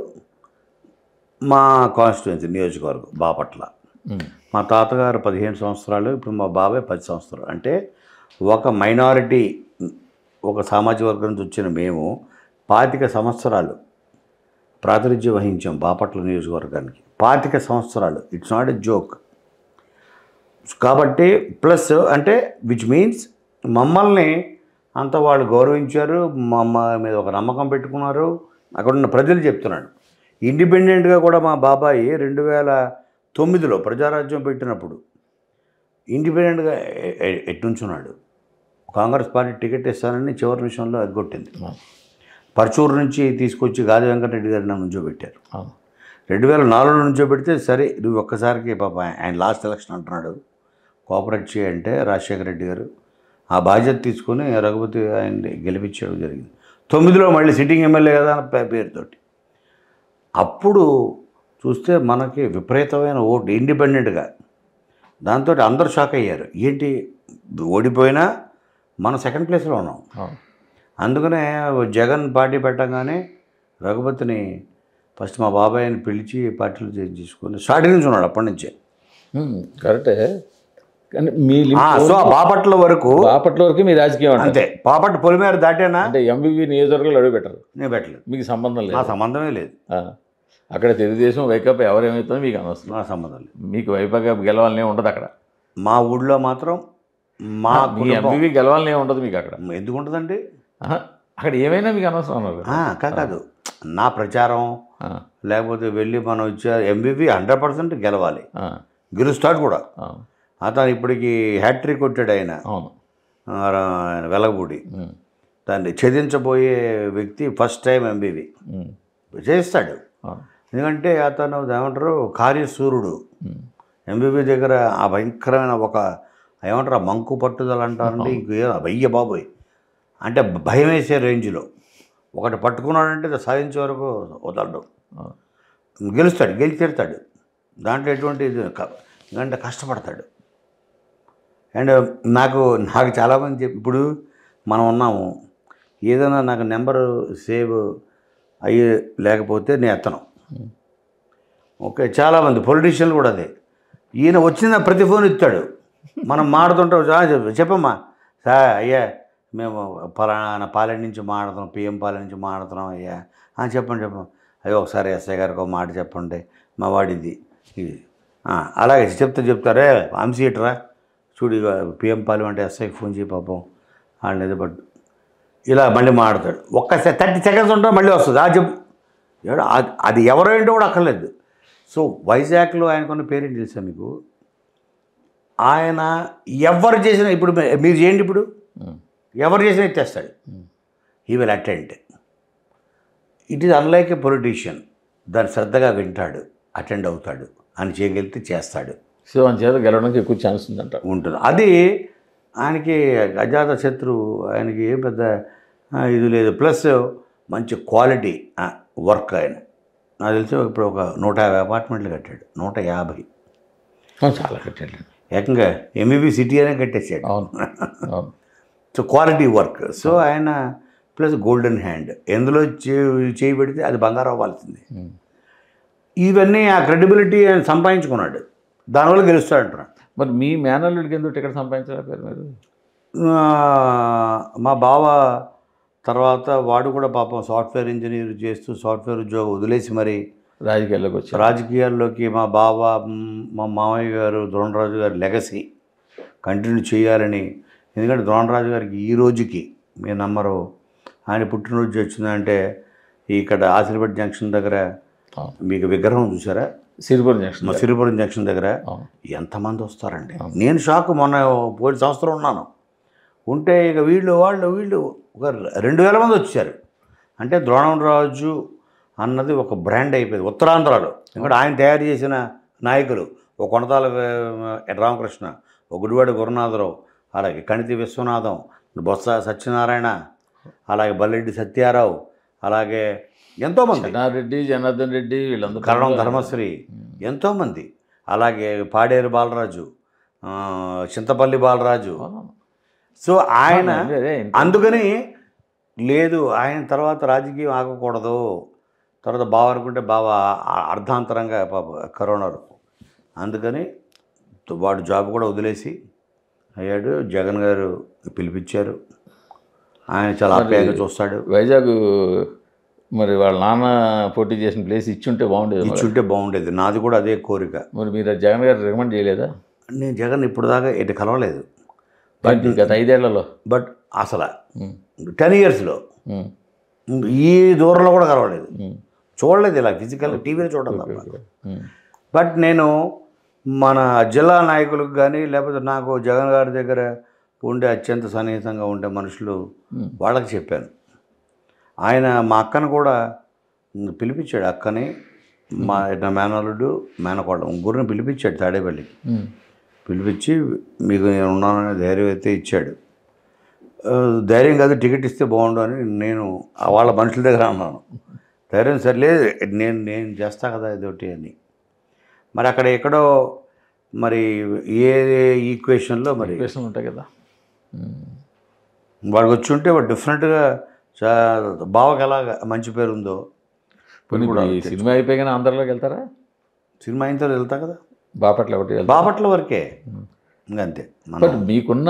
మా కాన్స్టిట్యున్సీ నియోజకవర్గం బాపట్ల మా తాతగారు పదిహేను సంవత్సరాలు ఇప్పుడు మా బాబాయ్ పది సంవత్సరాలు అంటే ఒక మైనారిటీ ఒక సామాజిక వర్గం నుంచి వచ్చిన మేము పాతిక సంవత్సరాలు ప్రాతినిధ్యం వహించాం బాపట్ల నియోజకవర్గానికి పాతిక సంవత్సరాలు ఇట్స్ నాట్ ఎ జోక్ కాబట్టి ప్లస్ అంటే విచ్ మీన్స్ మమ్మల్ని అంత వాళ్ళు గౌరవించారు మమ్మ మీద ఒక నమ్మకం పెట్టుకున్నారు అక్కడ ఉన్న ప్రజలు చెప్తున్నాడు ఇండిపెండెంట్గా కూడా మా బాబాయి రెండు వేల తొమ్మిదిలో ప్రజారాజ్యం పెట్టినప్పుడు ఇండిపెండెంట్గా ఎట్టుంచున్నాడు కాంగ్రెస్ పార్టీ టికెట్ ఇస్తానని చివరి నిమిషంలో అగ్గొట్టింది పరచూరు నుంచి తీసుకొచ్చి గాలి వెంకటరెడ్డి గారిని నుంచో పెట్టారు రెండు వేల నాలుగు నుంచో పెడితే సరే నువ్వు ఒక్కసారికి పాప ఆయన లాస్ట్ ఎలక్షన్ అంటున్నాడు కోఆపరేట్ చేయంటే రాజశేఖర రెడ్డి గారు ఆ బాధ్యత తీసుకొని రఘుపతి ఆయన్ని గెలిపించడం జరిగింది తొమ్మిదిలో మళ్ళీ సిట్టింగ్ ఎమ్మెల్యే కదా అన్న పేరుతోటి అప్పుడు చూస్తే మనకి విపరీతమైన ఓటు ఇండిపెండెంట్గా దాంతో అందరూ షాక్ అయ్యారు ఏంటి ఓడిపోయినా మనం సెకండ్ ప్లేస్లో ఉన్నాం అందుకనే జగన్ పార్టీ పెట్టగానే రఘుపతిని ఫస్ట్ మా బాబాయ్ని పిలిచి పార్టీలు చేసుకుని స్టార్టింగ్ నుంచి ఉన్నాడు అప్పటి నుంచే కరెక్టే కానీ బాపట్ల వరకు బాపట్ల వరకు మీ రాజకీయం అంతే బాపట్ల పొలిమేర దాటేనా అంటే ఎంబీబీ నియోజకవర్గంలో అడుగు పెట్టరు నేను పెట్టలేదు మీకు సంబంధం లేదు సంబంధమే లేదు అక్కడ తెలుగుదేశం వైకాపా ఎవరేమవుతుందో మీకు అనవసరం సంబంధం లేదు మీకు వైకాపా గెలవాలనే ఉండదు అక్కడ మా ఊళ్ళో మాత్రం మా మీ అభివి గెలవాలని ఉండదు మీకు అక్కడ ఎందుకు ఉంటుందండి అక్కడ ఏమైనా మీకు అనవసరం కాదు నా ప్రచారం లేకపోతే వెళ్ళి మనం ఇచ్చే ఎంబీబీ హండ్రెడ్ పర్సెంట్ గెలవాలి గెలుస్తాడు కూడా అతను ఇప్పటికి హ్యాట్రిక్ కొట్టాడు ఆయన ఆయన వెలగూడి దాన్ని ఛేదించబోయే వ్యక్తి ఫస్ట్ టైం ఎంబీబీ చేస్తాడు ఎందుకంటే అతను ఏమంటారు కార్యసూరుడు ఎంబీబీ దగ్గర ఆ భయంకరమైన ఒక ఏమంటారా మంకు పట్టుదల అంటారండి ఇంకేదో అయ్య బాబోయ్ అంటే భయం వేసే రేంజ్లో ఒకటి పట్టుకున్నాడంటే సాధించే వరకు వదలడు గెలుస్తాడు గెలిచేడతాడు దాంట్లో ఎటువంటి ఇది ఎందుకంటే కష్టపడతాడు అండ్ నాకు నాకు చాలామంది చెప్పి ఇప్పుడు మనం ఉన్నాము ఏదైనా నాకు నెంబరు సేవ్ అయ్యి లేకపోతే నేను ఎత్తను ఓకే చాలామంది పొలిటీషియన్లు కూడా అదే ఈయన వచ్చిన ప్రతి ఫోన్ ఇస్తాడు మనం మాడుతుంటాం చెప్పమ్మా సార్ అయ్యా మేము పలానా పాలెం నుంచి మాడుతున్నాం పిఎం పాలెం నుంచి మాడుతున్నాం అయ్యా చెప్పండి చెప్పండి అయ్యో ఒకసారి ఎస్ఐ గారికి ఒక మాట చెప్పండి మా వాడిది ఇది అలాగే చెప్తే చెప్తారే అంశీటరా చూడు పిఎం పాలెం అంటే ఎస్ఐకి ఫోన్ చేయి పాపం వాళ్ళని నిద్రపడ్డు ఇలా మళ్ళీ మాడతాడు ఒక్క థర్టీ సెకండ్స్ ఉంటే మళ్ళీ వస్తుంది ఆ చెప్పు అది ఎవరో ఏంటో కూడా అక్కర్లేదు సో వైజాగ్లో ఆయనకున్న పేరేంటి తెలుసా మీకు ఆయన ఎవరు చేసినా ఇప్పుడు మీరు చేయండి ఇప్పుడు hmm. ఎవరు చేసినా ఎత్తేస్తాడు he will attend it is unlike a politician దాన్ని శ్రద్ధగా వింటాడు అటెండ్ అవుతాడు అని చేయగలిగితే చేస్తాడు సో అని చేత గెలవడానికి ఎక్కువ ఛాన్స్ ఉందంట ఉంటుంది అది ఆయనకి అజాత శత్రువు ఆయనకి ఏం పెద్ద ఇది లేదు ప్లస్ మంచి క్వాలిటీ వర్క్ ఆయన నాకు తెలిసి ఇప్పుడు ఒక నూట యాభై అపార్ట్మెంట్లు కట్టాడు నూట యాభై చాలా కట్టాడు ఏకంగా ఎంబీబీ సిటీ e అనే కట్టేసాడు అవును సో క్వాలిటీ వర్క్ సో ఆయన ప్లస్ గోల్డెన్ హ్యాండ్ ఎందులో చేయబెడితే అది బంగారం అవ్వాల్సింది hmm. ఇవన్నీ ఆ క్రెడిబిలిటీ ఆయన సంపాదించుకున్నాడు దానివల్ల గెలుస్తాడు అంటున్నాడు మరి మీ మేనల్లుడికి ఎందుకు టికెట్ సంపాదించారు మీరు మా బావ తర్వాత వాడు కూడా పాపం సాఫ్ట్వేర్ ఇంజనీర్ చేస్తూ సాఫ్ట్వేర్ ఉద్యోగం వదిలేసి మరి రాజకీయాల్లోకి వచ్చి రాజకీయాల్లోకి మా బావ మా మామయ్య గారు ద్రోణరాజు గారి లెగసీ కంటిన్యూ చేయాలని ఎందుకంటే ద్రోణరాజు గారికి ఈ రోజుకి మీ నంబరు ఆయన పుట్టినరోజు వచ్చిందంటే ఇక్కడ ఆశీర్వాద్ జంక్షన్ దగ్గర మీకు విగ్రహం చూసారా సిరిపురం జంక్షన్ సిరిపురం జంక్షన్ దగ్గర ఎంతమంది వస్తారండి నేను షాక్ మొన్న పోయిన సంవత్సరం ఉన్నాను ఉంటే ఇక వీళ్ళు వాళ్ళు వీళ్ళు ఒక రెండు వేల మంది వచ్చారు అంటే ద్రోణం రాజు అన్నది ఒక బ్రాండ్ అయిపోయింది ఉత్తరాంధ్రలో ఎందుకంటే ఆయన తయారు చేసిన నాయకులు ఓ కొనతాల రామకృష్ణ ఒక గుడివాడి గురునాథరావు అలాగే కణితి విశ్వనాథం బొత్స సత్యనారాయణ అలాగే బల్లెడ్డి సత్యారావు అలాగే ఎంతోమంది రెడ్డి జనార్దన్ రెడ్డి వీళ్ళందరూ కరణం ధర్మశ్రీ ఎంతోమంది అలాగే పాడేరు బాలరాజు చింతపల్లి బాలరాజు సో ఆయన అందుకని లేదు ఆయన తర్వాత రాజకీయం ఆగకూడదు తర్వాత బావ అనుకుంటే బావ అర్ధాంతరంగా కరోనా కరోనారు అందుకని వాడు జాబ్ కూడా వదిలేసి అయ్యాడు జగన్ గారు పిలిపించారు ఆయన చాలా ఆప్యాయంగా చూస్తాడు వైజాగ్ మరి వాళ్ళ నాన్న పోటీ చేసిన ప్లేస్ ఇచ్చుంటే బాగుండేది ఇచ్చుంటే బాగుండేది నాది కూడా అదే కోరిక మరి మీరు జగన్ గారు రికమెండ్ చేయలేదా నేను జగన్ ఇప్పుడు దాకా ఎటు కలవలేదు బట్ గత ఐదేళ్లలో బట్ అసలు టెన్ ఇయర్స్లో ఈ దూరంలో కూడా కలవలేదు చూడలేదు ఇలా ఫిజికల్ టీవీలో చూడండి బట్ నేను మన జిల్లా నాయకులకు కానీ లేకపోతే నాకు జగన్ గారి దగ్గర ఉండే అత్యంత సన్నిహితంగా ఉండే మనుషులు వాళ్ళకి చెప్పాను ఆయన మా అక్కను కూడా పిలిపించాడు అక్కని మా నా మేనల్లుడు మేనకోడ ముగ్గురిని పిలిపించాడు తాడేపల్లికి పిలిపించి మీకు నేను ఉన్నాననే ధైర్యం అయితే ఇచ్చాడు ధైర్యం కాదు టికెట్ ఇస్తే బాగుండు అని నేను వాళ్ళ మనుషుల దగ్గర అన్నాను ధైర్యం సార్ లేదు నేను నేను చేస్తా కదా ఇదొకటి అని మరి అక్కడ ఎక్కడో మరి ఏ ఈక్వేషన్లో మరి ఈక్వేషన్ ఉంటాయి కదా వాడికి వచ్చి ఉంటే వాడు డిఫరెంట్గా బావకి ఎలా మంచి పేరు ఉందో సినిమా కానీ ఆంధ్రలోకి వెళ్తారా సినిమా అయిన తర్వాత వెళ్తా కదా బాపట్ల ఒకటి బాపట్ల వరకే అంతే బట్ మీకున్న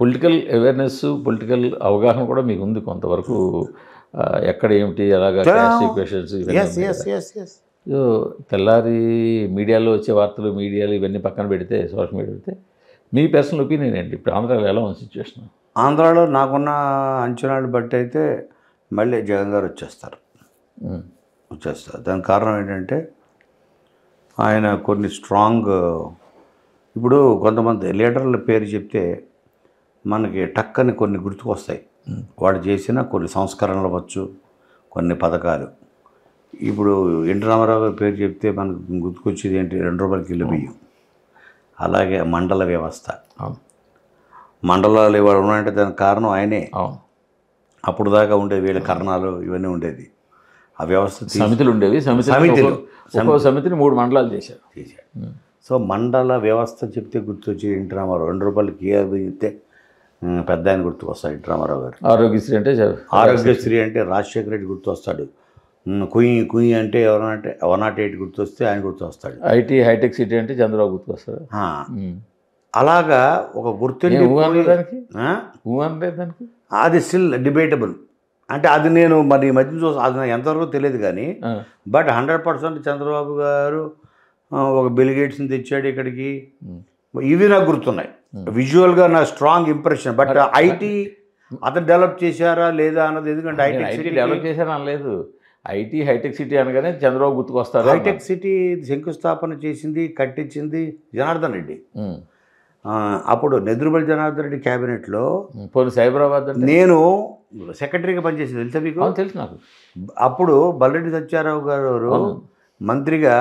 పొలిటికల్ అవేర్నెస్ పొలిటికల్ అవగాహన కూడా మీకు ఉంది కొంతవరకు ఎక్కడ ఏమిటి అలాగా తెల్లారి మీడియాలో వచ్చే వార్తలు మీడియాలు ఇవన్నీ పక్కన పెడితే సోషల్ మీడియా పెడితే మీ పర్సనల్ ఒపీనియన్ ఏంటి ఇప్పుడు ఆంధ్రాలో ఎలా ఉంది సిచ్యువేషన్ ఆంధ్రాలో నాకున్న అంచనాలు బట్టి అయితే మళ్ళీ జగన్ గారు వచ్చేస్తారు వచ్చేస్తారు దానికి కారణం ఏంటంటే ఆయన కొన్ని స్ట్రాంగ్ ఇప్పుడు కొంతమంది లీడర్ల పేరు చెప్తే మనకి టక్కని కొన్ని వస్తాయి వాళ్ళు చేసిన కొన్ని సంస్కరణలు అవ్వచ్చు కొన్ని పథకాలు ఇప్పుడు ఎన్టీ రామారావు గారి పేరు చెప్తే మనకు గుర్తుకొచ్చేది ఏంటి రెండు రూపాయల కిలో బియ్యం అలాగే మండల వ్యవస్థ మండలాలు ఇవాళ ఉన్నాయంటే దానికి కారణం ఆయనే అప్పుడు దాకా ఉండేవి వీళ్ళ కరణాలు ఇవన్నీ ఉండేది ఆ వ్యవస్థ సమితులు ఉండేవి సమితిని మూడు మండలాలు చేశారు చేశారు సో మండల వ్యవస్థ చెప్తే గుర్తొచ్చేది ఎన్టీ రామారావు రెండు బియ్యం చెప్తే పెద్ద ఆయన గుర్తుకు వస్తాడు రామారావు గారు ఆరోగ్యశ్రీ అంటే ఆరోగ్యశ్రీ అంటే రాజశేఖర రెడ్డి గుర్తు వస్తాడు కుయ్ కుయ్ అంటే ఎవరంటే నాట్ ఎయిట్ గుర్తు వస్తే ఆయన గుర్తు వస్తాడు ఐటీ హైటెక్ సిటీ అంటే చంద్రబాబు గుర్తు వస్తాడు అలాగా ఒక గుర్తు దానికి అది స్టిల్ డిబేటబుల్ అంటే అది నేను మరి ఈ మధ్య చూసి అది నాకు ఎంతవరకు తెలియదు కానీ బట్ హండ్రెడ్ పర్సెంట్ చంద్రబాబు గారు ఒక బిల్గేట్స్ని తెచ్చాడు ఇక్కడికి ఇవి నాకు గుర్తున్నాయి విజువల్గా hmm. నా స్ట్రాంగ్ ఇంప్రెషన్ బట్ ఐటీ అతను డెవలప్ చేశారా లేదా అన్నది ఎందుకంటే ఐటీ ఐటీ డెవలప్ చేశారా అనలేదు ఐటీ హైటెక్ సిటీ అనగానే చంద్రబాబు గుర్తుకొస్తారు హైటెక్ సిటీ శంకుస్థాపన చేసింది కట్టించింది జనార్దన్ రెడ్డి hmm. అప్పుడు నెదురుబల్ జనార్దన్ రెడ్డి క్యాబినెట్లో hmm, పోనీ సైబరాబాద్ నేను సెక్రటరీగా పనిచేసింది తెలుసా మీకు తెలుసు నాకు అప్పుడు బల్లరెడ్డి సత్యారావు గారు మంత్రిగా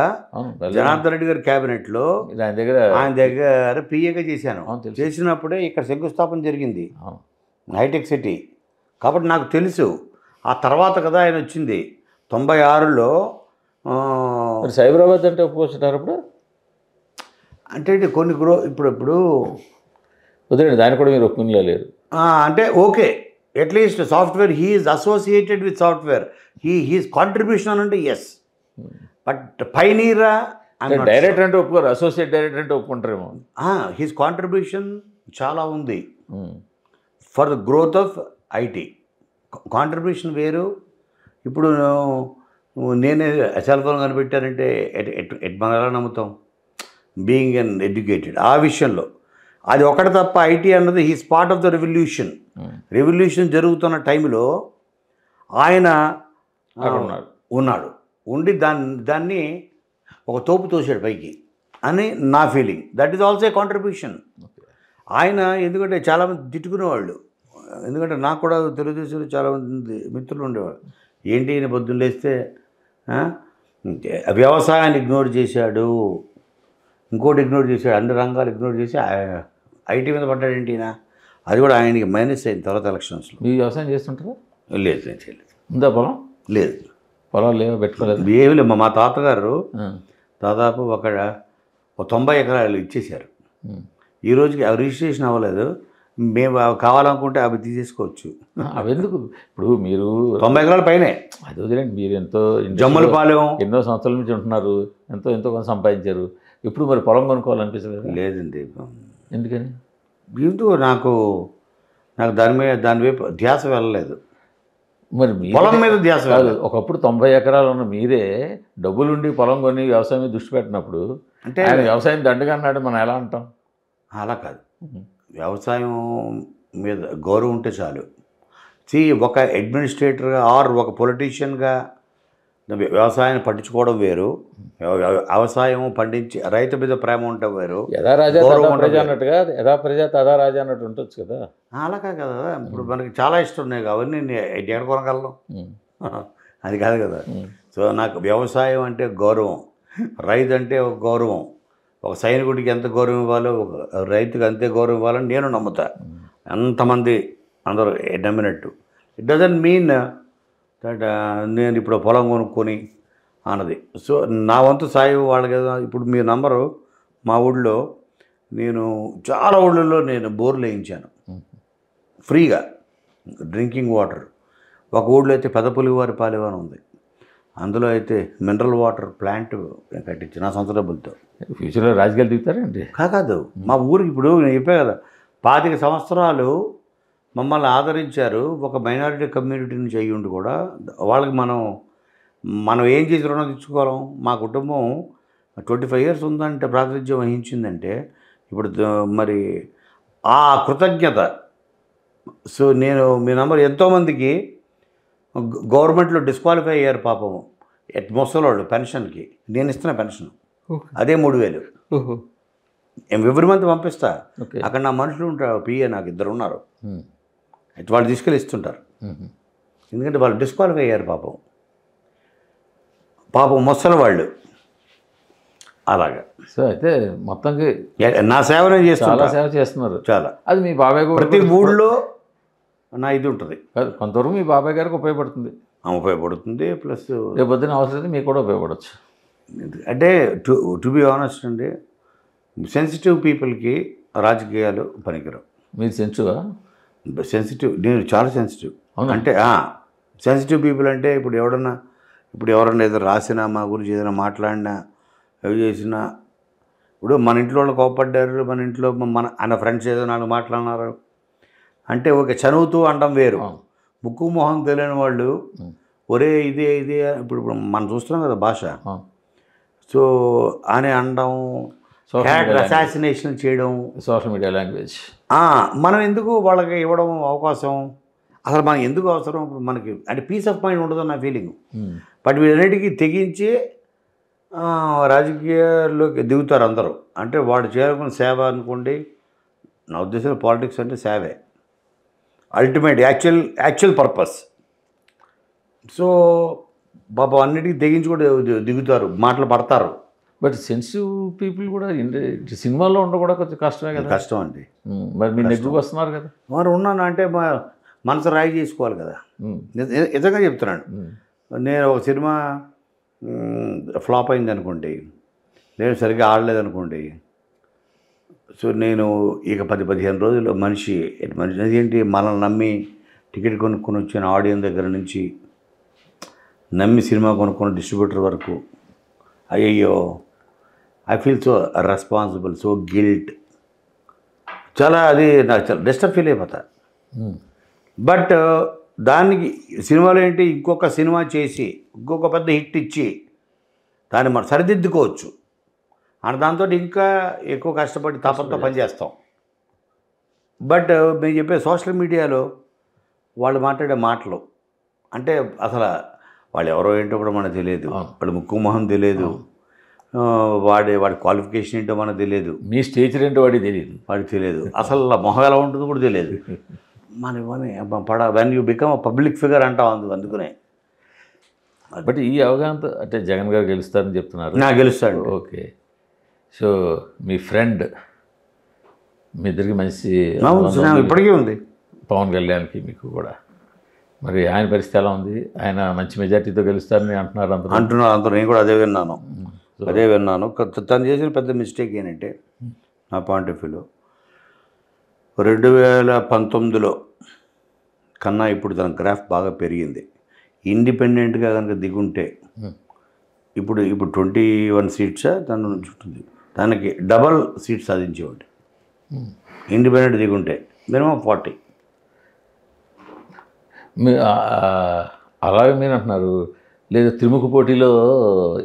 జనార్దన్ రెడ్డి గారి కేబినెట్ లో ఆయన దగ్గర ఆయన దగ్గర పిఏగా చేశాను చేసినప్పుడే ఇక్కడ శంకుస్థాపన జరిగింది హైటెక్ సిటీ కాబట్టి నాకు తెలుసు ఆ తర్వాత కదా ఆయన వచ్చింది తొంభై ఆరులో సైబరాబాద్ అంటే ఒప్పుకొచ్చినారు అప్పుడు అంటే కొన్ని గ్రో ఇప్పుడు ఇప్పుడు వదిలేండి దాన్ని కూడా మీరు ఒప్పుకునే లేరు అంటే okay at least software he is associated with software he his contribution అని అంటే ఎస్ బట్ పైనీరా డైరెక్టర్ అంటే ఒప్పుకోరు అసోసియేట్ డైరెక్టర్ అంటే ఒప్పుకుంటారేమో హిస్ కాంట్రిబ్యూషన్ చాలా ఉంది for the growth of IT contribution వేరు ఇప్పుడు నేనే కనిపెట్టారంటే ఎట్ మనం ఎలా నమ్ముతాం బీయింగ్ అండ్ ఎడ్యుకేటెడ్ ఆ విషయంలో అది ఒకటి తప్ప ఐటీ అన్నది his part of the revolution revolution జరుగుతున్న టైంలో ఆయన ఉన్నాడు ఉండి దాన్ని దాన్ని ఒక తోపు తోసాడు పైకి అని నా feeling that is also a contribution ఆయన ఎందుకంటే చాలామంది తిట్టుకునేవాళ్ళు ఎందుకంటే నాకు కూడా తెలుగుదేశంలో చాలామంది మిత్రులు ఉండేవాళ్ళు ఏంటి ఈయన పొద్దున్న లేస్తే వ్యవసాయాన్ని ఇగ్నోర్ చేశాడు ఇంకోటి ఇగ్నోర్ చేశాడు అన్ని రంగాలు ఇగ్నోర్ చేసి ఐటీ మీద ఏంటి ఈయన అది కూడా ఆయనకి మైనస్ అయిన తర్వాత ఎలక్షన్స్లో మీరు వ్యవసాయం చేస్తుంటారా లేదు నేను చేయలేదు ఉందా పొలం లేదు పొలాలు ఏమో పెట్టుకోలేదు ఏమి లేవు మా తాతగారు దాదాపు ఒక తొంభై ఎకరాలు ఇచ్చేశారు ఈ రోజుకి రిజిస్ట్రేషన్ అవ్వలేదు మేము కావాలనుకుంటే అవి తీసేసుకోవచ్చు అవి ఎందుకు ఇప్పుడు మీరు తొంభై ఎకరాల పైనే అది వదిలేండి మీరు ఎంతో జమ్మల పాలెం ఎన్నో సంవత్సరాల నుంచి ఉంటున్నారు ఎంతో ఎంతో కొంత సంపాదించారు ఇప్పుడు మరి పొలం కొనుక్కోవాలనిపిస్తుంది లేదండి ఎందుకని దీంతో నాకు నాకు దాని మీద దానివైపు ధ్యాస వెళ్ళలేదు మరి పొలం మీద ధ్యాస కాదు ఒకప్పుడు తొంభై ఎకరాలు ఉన్న మీరే డబ్బులుండి పొలం కొని వ్యవసాయం మీద దృష్టి పెట్టినప్పుడు అంటే ఆయన వ్యవసాయం దండగా అన్నాడు మనం ఎలా అంటాం అలా కాదు వ్యవసాయం మీద గౌరవం ఉంటే చాలు ఒక అడ్మినిస్ట్రేటర్గా ఆర్ ఒక పొలిటీషియన్గా వ్యవసాయాన్ని పట్టించుకోవడం వేరు వ్యవసాయం పండించి రైతు మీద ప్రేమ ఉంటే వేరు యథా రాజా అన్నట్టుగా యథా ప్రజా తదా రాజా అన్నట్టు ఉండొచ్చు కదా అలాగే కదా ఇప్పుడు మనకి చాలా ఇష్టం ఉన్నాయి అవన్నీ ఎక్కడ కొనగలను అది కాదు కదా సో నాకు వ్యవసాయం అంటే గౌరవం రైతు అంటే ఒక గౌరవం ఒక సైనికుడికి ఎంత గౌరవం ఇవ్వాలో ఒక రైతుకి అంతే గౌరవం ఇవ్వాలని నేను నమ్ముతా ఎంతమంది అందరూ నమ్మినట్టు ఇట్ డజంట్ మీన్ నేను ఇప్పుడు పొలం కొనుక్కొని అన్నది సో నా వంతు సాయి వాళ్ళు కదా ఇప్పుడు మీ నంబరు మా ఊళ్ళో నేను చాలా ఊళ్ళల్లో నేను బోర్లు వేయించాను ఫ్రీగా డ్రింకింగ్ వాటర్ ఒక ఊళ్ళో అయితే పులివారి పాలేవారు ఉంది అందులో అయితే మినరల్ వాటర్ ప్లాంట్ కట్టించిన సొంత డబ్బులతో ఫ్యూచర్లో రాజకీయాలు దిగుతారండి కాదు మా ఊరికి ఇప్పుడు నేను చెప్పా కదా పాతిక సంవత్సరాలు మమ్మల్ని ఆదరించారు ఒక మైనారిటీ కమ్యూనిటీ నుంచి అయ్యుండి కూడా వాళ్ళకి మనం మనం ఏం చేసి రుణం తెచ్చుకోవాలం మా కుటుంబం ట్వంటీ ఫైవ్ ఇయర్స్ ఉందంటే ప్రాతినిధ్యం వహించిందంటే ఇప్పుడు మరి ఆ కృతజ్ఞత సో నేను మీ నంబర్ ఎంతోమందికి గవర్నమెంట్లో డిస్క్వాలిఫై అయ్యారు పాపము వాళ్ళు పెన్షన్కి నేను ఇస్తున్న పెన్షన్ అదే మూడు వేలు ఎవరి మంది పంపిస్తా అక్కడ నా మనుషులు ఉంటారు పిఏ నాకు ఇద్దరు ఉన్నారు వాళ్ళు తీసుకెళ్ళి ఇస్తుంటారు ఎందుకంటే వాళ్ళు డిస్క్వాలిఫై అయ్యారు పాపం పాపం ముసలి వాళ్ళు అలాగా సో అయితే మొత్తంకి నా సేవనే చేస్తున్నారు చాలా సేవ చేస్తున్నారు చాలా అది మీ బాబాయ్ గారు ప్రతి ఊళ్ళో నా ఇది ఉంటుంది కాదు కొంతవరకు మీ బాబాయ్ గారికి ఉపయోగపడుతుంది ఉపయోగపడుతుంది ప్లస్ రేపొద్దున అవసరం అయితే మీకు కూడా ఉపయోగపడవచ్చు అంటే టు టు బి ఆనెస్ట్ అండి సెన్సిటివ్ పీపుల్కి రాజకీయాలు పనికిరావు మీరు సెన్సివా సెన్సిటివ్ నేను చాలా సెన్సిటివ్ అంటే సెన్సిటివ్ పీపుల్ అంటే ఇప్పుడు ఎవడన్నా ఇప్పుడు ఎవరన్నా ఏదో రాసినా మా గురించి ఏదైనా మాట్లాడినా అవి చేసినా ఇప్పుడు మన ఇంట్లో వాళ్ళు కోపడ్డారు మన ఇంట్లో మన ఆయన ఫ్రెండ్స్ ఏదో నాకు మాట్లాడినారు అంటే ఓకే చదువుతూ అనడం వేరు ముక్కు మొహం తెలియని వాళ్ళు ఒరే ఇదే ఇదే ఇప్పుడు మనం చూస్తున్నాం కదా భాష సో అని అనడం హ్యాక్ అసాసినేషన్ చేయడం సోషల్ మీడియా లాంగ్వేజ్ మనం ఎందుకు వాళ్ళకి ఇవ్వడం అవకాశం అసలు మనకి ఎందుకు అవసరం ఇప్పుడు మనకి అంటే పీస్ ఆఫ్ మైండ్ ఉండదు నా ఫీలింగ్ బట్ వీళ్ళన్నిటికీ తెగించి రాజకీయాల్లోకి దిగుతారు అందరూ అంటే వాడు చేరుకున్న సేవ అనుకోండి నా ఉద్దేశం పాలిటిక్స్ అంటే సేవే ultimate actual actual purpose so Babu అన్నిటికీ తెగించి కూడా దిగుతారు మాటలు పడతారు బట్ సెన్సిటివ్ పీపుల్ కూడా సినిమాల్లో ఉండ కూడా కొంచెం కష్టమే కదా కష్టం అండి మరి మీరు నెగ్గు వస్తున్నారు కదా మరి ఉన్నాను అంటే మా మనసు రాయి చేసుకోవాలి కదా నిజంగా చెప్తున్నాను నేను ఒక సినిమా ఫ్లాప్ అయింది అనుకోండి నేను సరిగ్గా ఆడలేదనుకోండి సో నేను ఇక పది పదిహేను రోజులు మనిషి మనిషి ఏంటి మనల్ని నమ్మి టికెట్ కొనుక్కొని వచ్చిన ఆడియన్స్ దగ్గర నుంచి నమ్మి సినిమా కొనుక్కున్న డిస్ట్రిబ్యూటర్ వరకు అయ్యయ్యో I feel so responsible so guilt చాలా అది నాకు చాలా డిస్టర్బ్ ఫీల్ అయిపోతా బట్ hmm. uh, దానికి సినిమాలో ఏంటి ఇంకొక సినిమా చేసి ఇంకొక పెద్ద హిట్ ఇచ్చి దాన్ని మనం సరిదిద్దుకోవచ్చు అండ్ దాంతో ఇంకా ఎక్కువ కష్టపడి తపంతో పనిచేస్తాం బట్ uh, మేము చెప్పే సోషల్ మీడియాలో వాళ్ళు మాట్లాడే మాటలు అంటే అసలు వాళ్ళు ఎవరో ఏంటో కూడా మనకు తెలియదు వాళ్ళు ముక్కు మొహం తెలియదు వాడి వాడి క్వాలిఫికేషన్ ఏంటో మనకు తెలియదు మీ స్టేచర్ ఏంటో వాడికి తెలియదు వాడికి తెలియదు అసలు మొహం ఎలా ఉంటుందో కూడా తెలియదు మన ఇవ్వని పడ when you become public figure అంటాం అందుకు అందుకునే బట్ ఈ అవగాహన అంటే జగన్ గారు గెలుస్తారని చెప్తున్నారు నా గెలుస్తాడు ఓకే సో మీ ఫ్రెండ్ మీ ఇద్దరికి మంచి ఇప్పటికీ ఉంది పవన్ కళ్యాణ్కి మీకు కూడా మరి ఆయన పరిస్థితి ఎలా ఉంది ఆయన మంచి మెజార్టీతో గెలుస్తారని అంటున్నారు అంటున్నారు అంత నేను కూడా అదే విన్నాను అదే విన్నాను తను చేసిన పెద్ద మిస్టేక్ ఏంటంటే నా పాయింట్ ఆఫ్ వ్యూలో రెండు వేల పంతొమ్మిదిలో కన్నా ఇప్పుడు తన గ్రాఫ్ బాగా పెరిగింది ఇండిపెండెంట్గా కనుక దిగుంటే hmm. ఇప్పుడు ఇప్పుడు ట్వంటీ వన్ సీట్స్ తను చుట్టుంది దానికి డబల్ సీట్స్ సాధించేవాడి hmm. ఇండిపెండెంట్ దిగుంటే మినిమం ఫార్టీ మీ అలాగే మీరు అంటున్నారు లేదా త్రిముఖ పోటీలో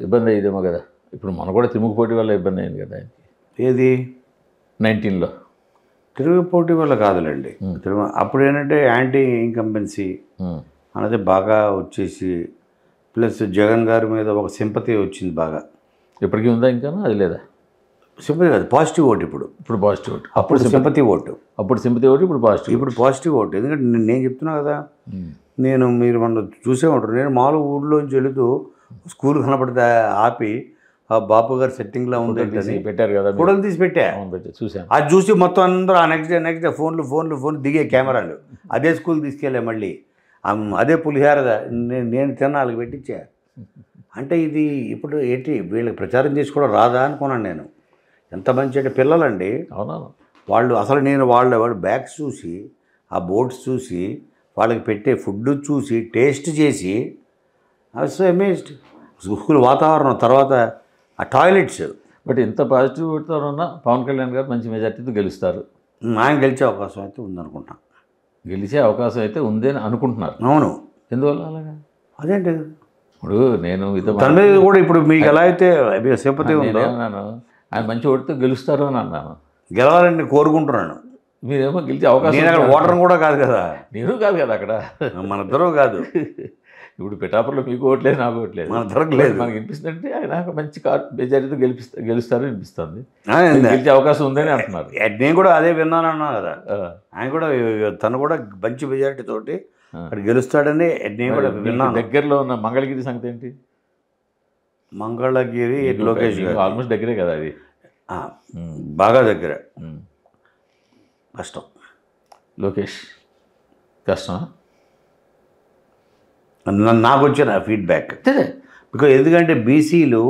ఇబ్బంది అయ్యేదేమో కదా ఇప్పుడు మన కూడా పోటీ వల్ల ఇబ్బంది అయింది కదా ఏది నైన్టీన్లో పోటీ వల్ల కాదులేండి తిరుగు అప్పుడు ఏంటంటే యాంటీ ఇన్కంపెన్సీ అనేది బాగా వచ్చేసి ప్లస్ జగన్ గారి మీద ఒక సింపతి వచ్చింది బాగా ఇప్పటికీ ఉందా ఇంకా అది లేదా సింపతి కాదు పాజిటివ్ ఓటు ఇప్పుడు ఇప్పుడు పాజిటివ్ ఓటు అప్పుడు సింపతి ఓటు అప్పుడు సింపతి ఓటు ఇప్పుడు పాజిటివ్ ఇప్పుడు పాజిటివ్ ఓటు ఎందుకంటే నేను చెప్తున్నా కదా నేను మీరు మన చూసే ఉంటారు నేను మామూలు ఊళ్ళోంచి వెళుతూ స్కూల్ కనపడితే ఆపి ఆ బాపు గారు సెట్టింగ్లో ఉంది పెట్టారు కదా ఫోటోలు తీసి పెట్టా చూసాను అది చూసి మొత్తం అందరూ ఆ నెక్స్ట్ డే నెక్స్ట్ డే ఫోన్లు ఫోన్లు ఫోన్ దిగే కెమెరాలు అదే స్కూల్ తీసుకెళ్ళే మళ్ళీ అదే పులిహార నేను తిన్నాళ్ళకి పెట్టించా అంటే ఇది ఇప్పుడు ఏంటి వీళ్ళకి ప్రచారం చేసుకోవడం రాదా అనుకున్నాను నేను ఎంత మంచి అంటే పిల్లలండి అవునా వాళ్ళు అసలు నేను వాళ్ళ వాళ్ళు బ్యాగ్స్ చూసి ఆ బోట్స్ చూసి వాళ్ళకి పెట్టే ఫుడ్ చూసి టేస్ట్ చేసి ఐ సో అమేజ్డ్ స్కూల్ వాతావరణం తర్వాత ఆ టాయిలెట్స్ బట్ ఎంత పాజిటివ్ పెడతారన్నా పవన్ కళ్యాణ్ గారు మంచి మెజార్టీతో గెలుస్తారు ఆయన గెలిచే అవకాశం అయితే ఉందనుకుంటాం గెలిచే అవకాశం అయితే ఉంది అని అనుకుంటున్నారు అవును ఎందువల్ల అలాగా అదేంటి ఇప్పుడు నేను తన కూడా ఇప్పుడు మీకు ఎలా అయితే సేపతి ఉందో ఆయన మంచి ఓడితే గెలుస్తారు అని అన్నాను గెలవాలని కోరుకుంటున్నాను మీరేమో గెలిచే అవకాశం అక్కడ ఓటర్ కూడా కాదు కదా నేను కాదు కదా అక్కడ మన ఇద్దరం కాదు ఇప్పుడు పిఠాపురలో మీకు ఓట్లేదు నాకు ఓట్లేదు మన దొరకలేదు మనకి అనిపిస్తుందంటే ఆయన మంచి కార్ మెజారిటీతో గెలిపిస్తా గెలుస్తారని అనిపిస్తుంది గెలిచే అవకాశం ఉందని అంటున్నారు నేను కూడా అదే విన్నాను అన్నా కదా ఆయన కూడా తను కూడా మంచి తోటి అక్కడ గెలుస్తాడని నేను కూడా విన్నాను దగ్గరలో ఉన్న మంగళగిరి సంగతి ఏంటి మంగళగిరి లోకేష్ ఆల్మోస్ట్ దగ్గరే కదా అది బాగా దగ్గరే కష్టం లోకేష్ కష్టమా నాకు వచ్చిన ఫీడ్బ్యాక్ బికాజ్ ఎందుకంటే బీసీలు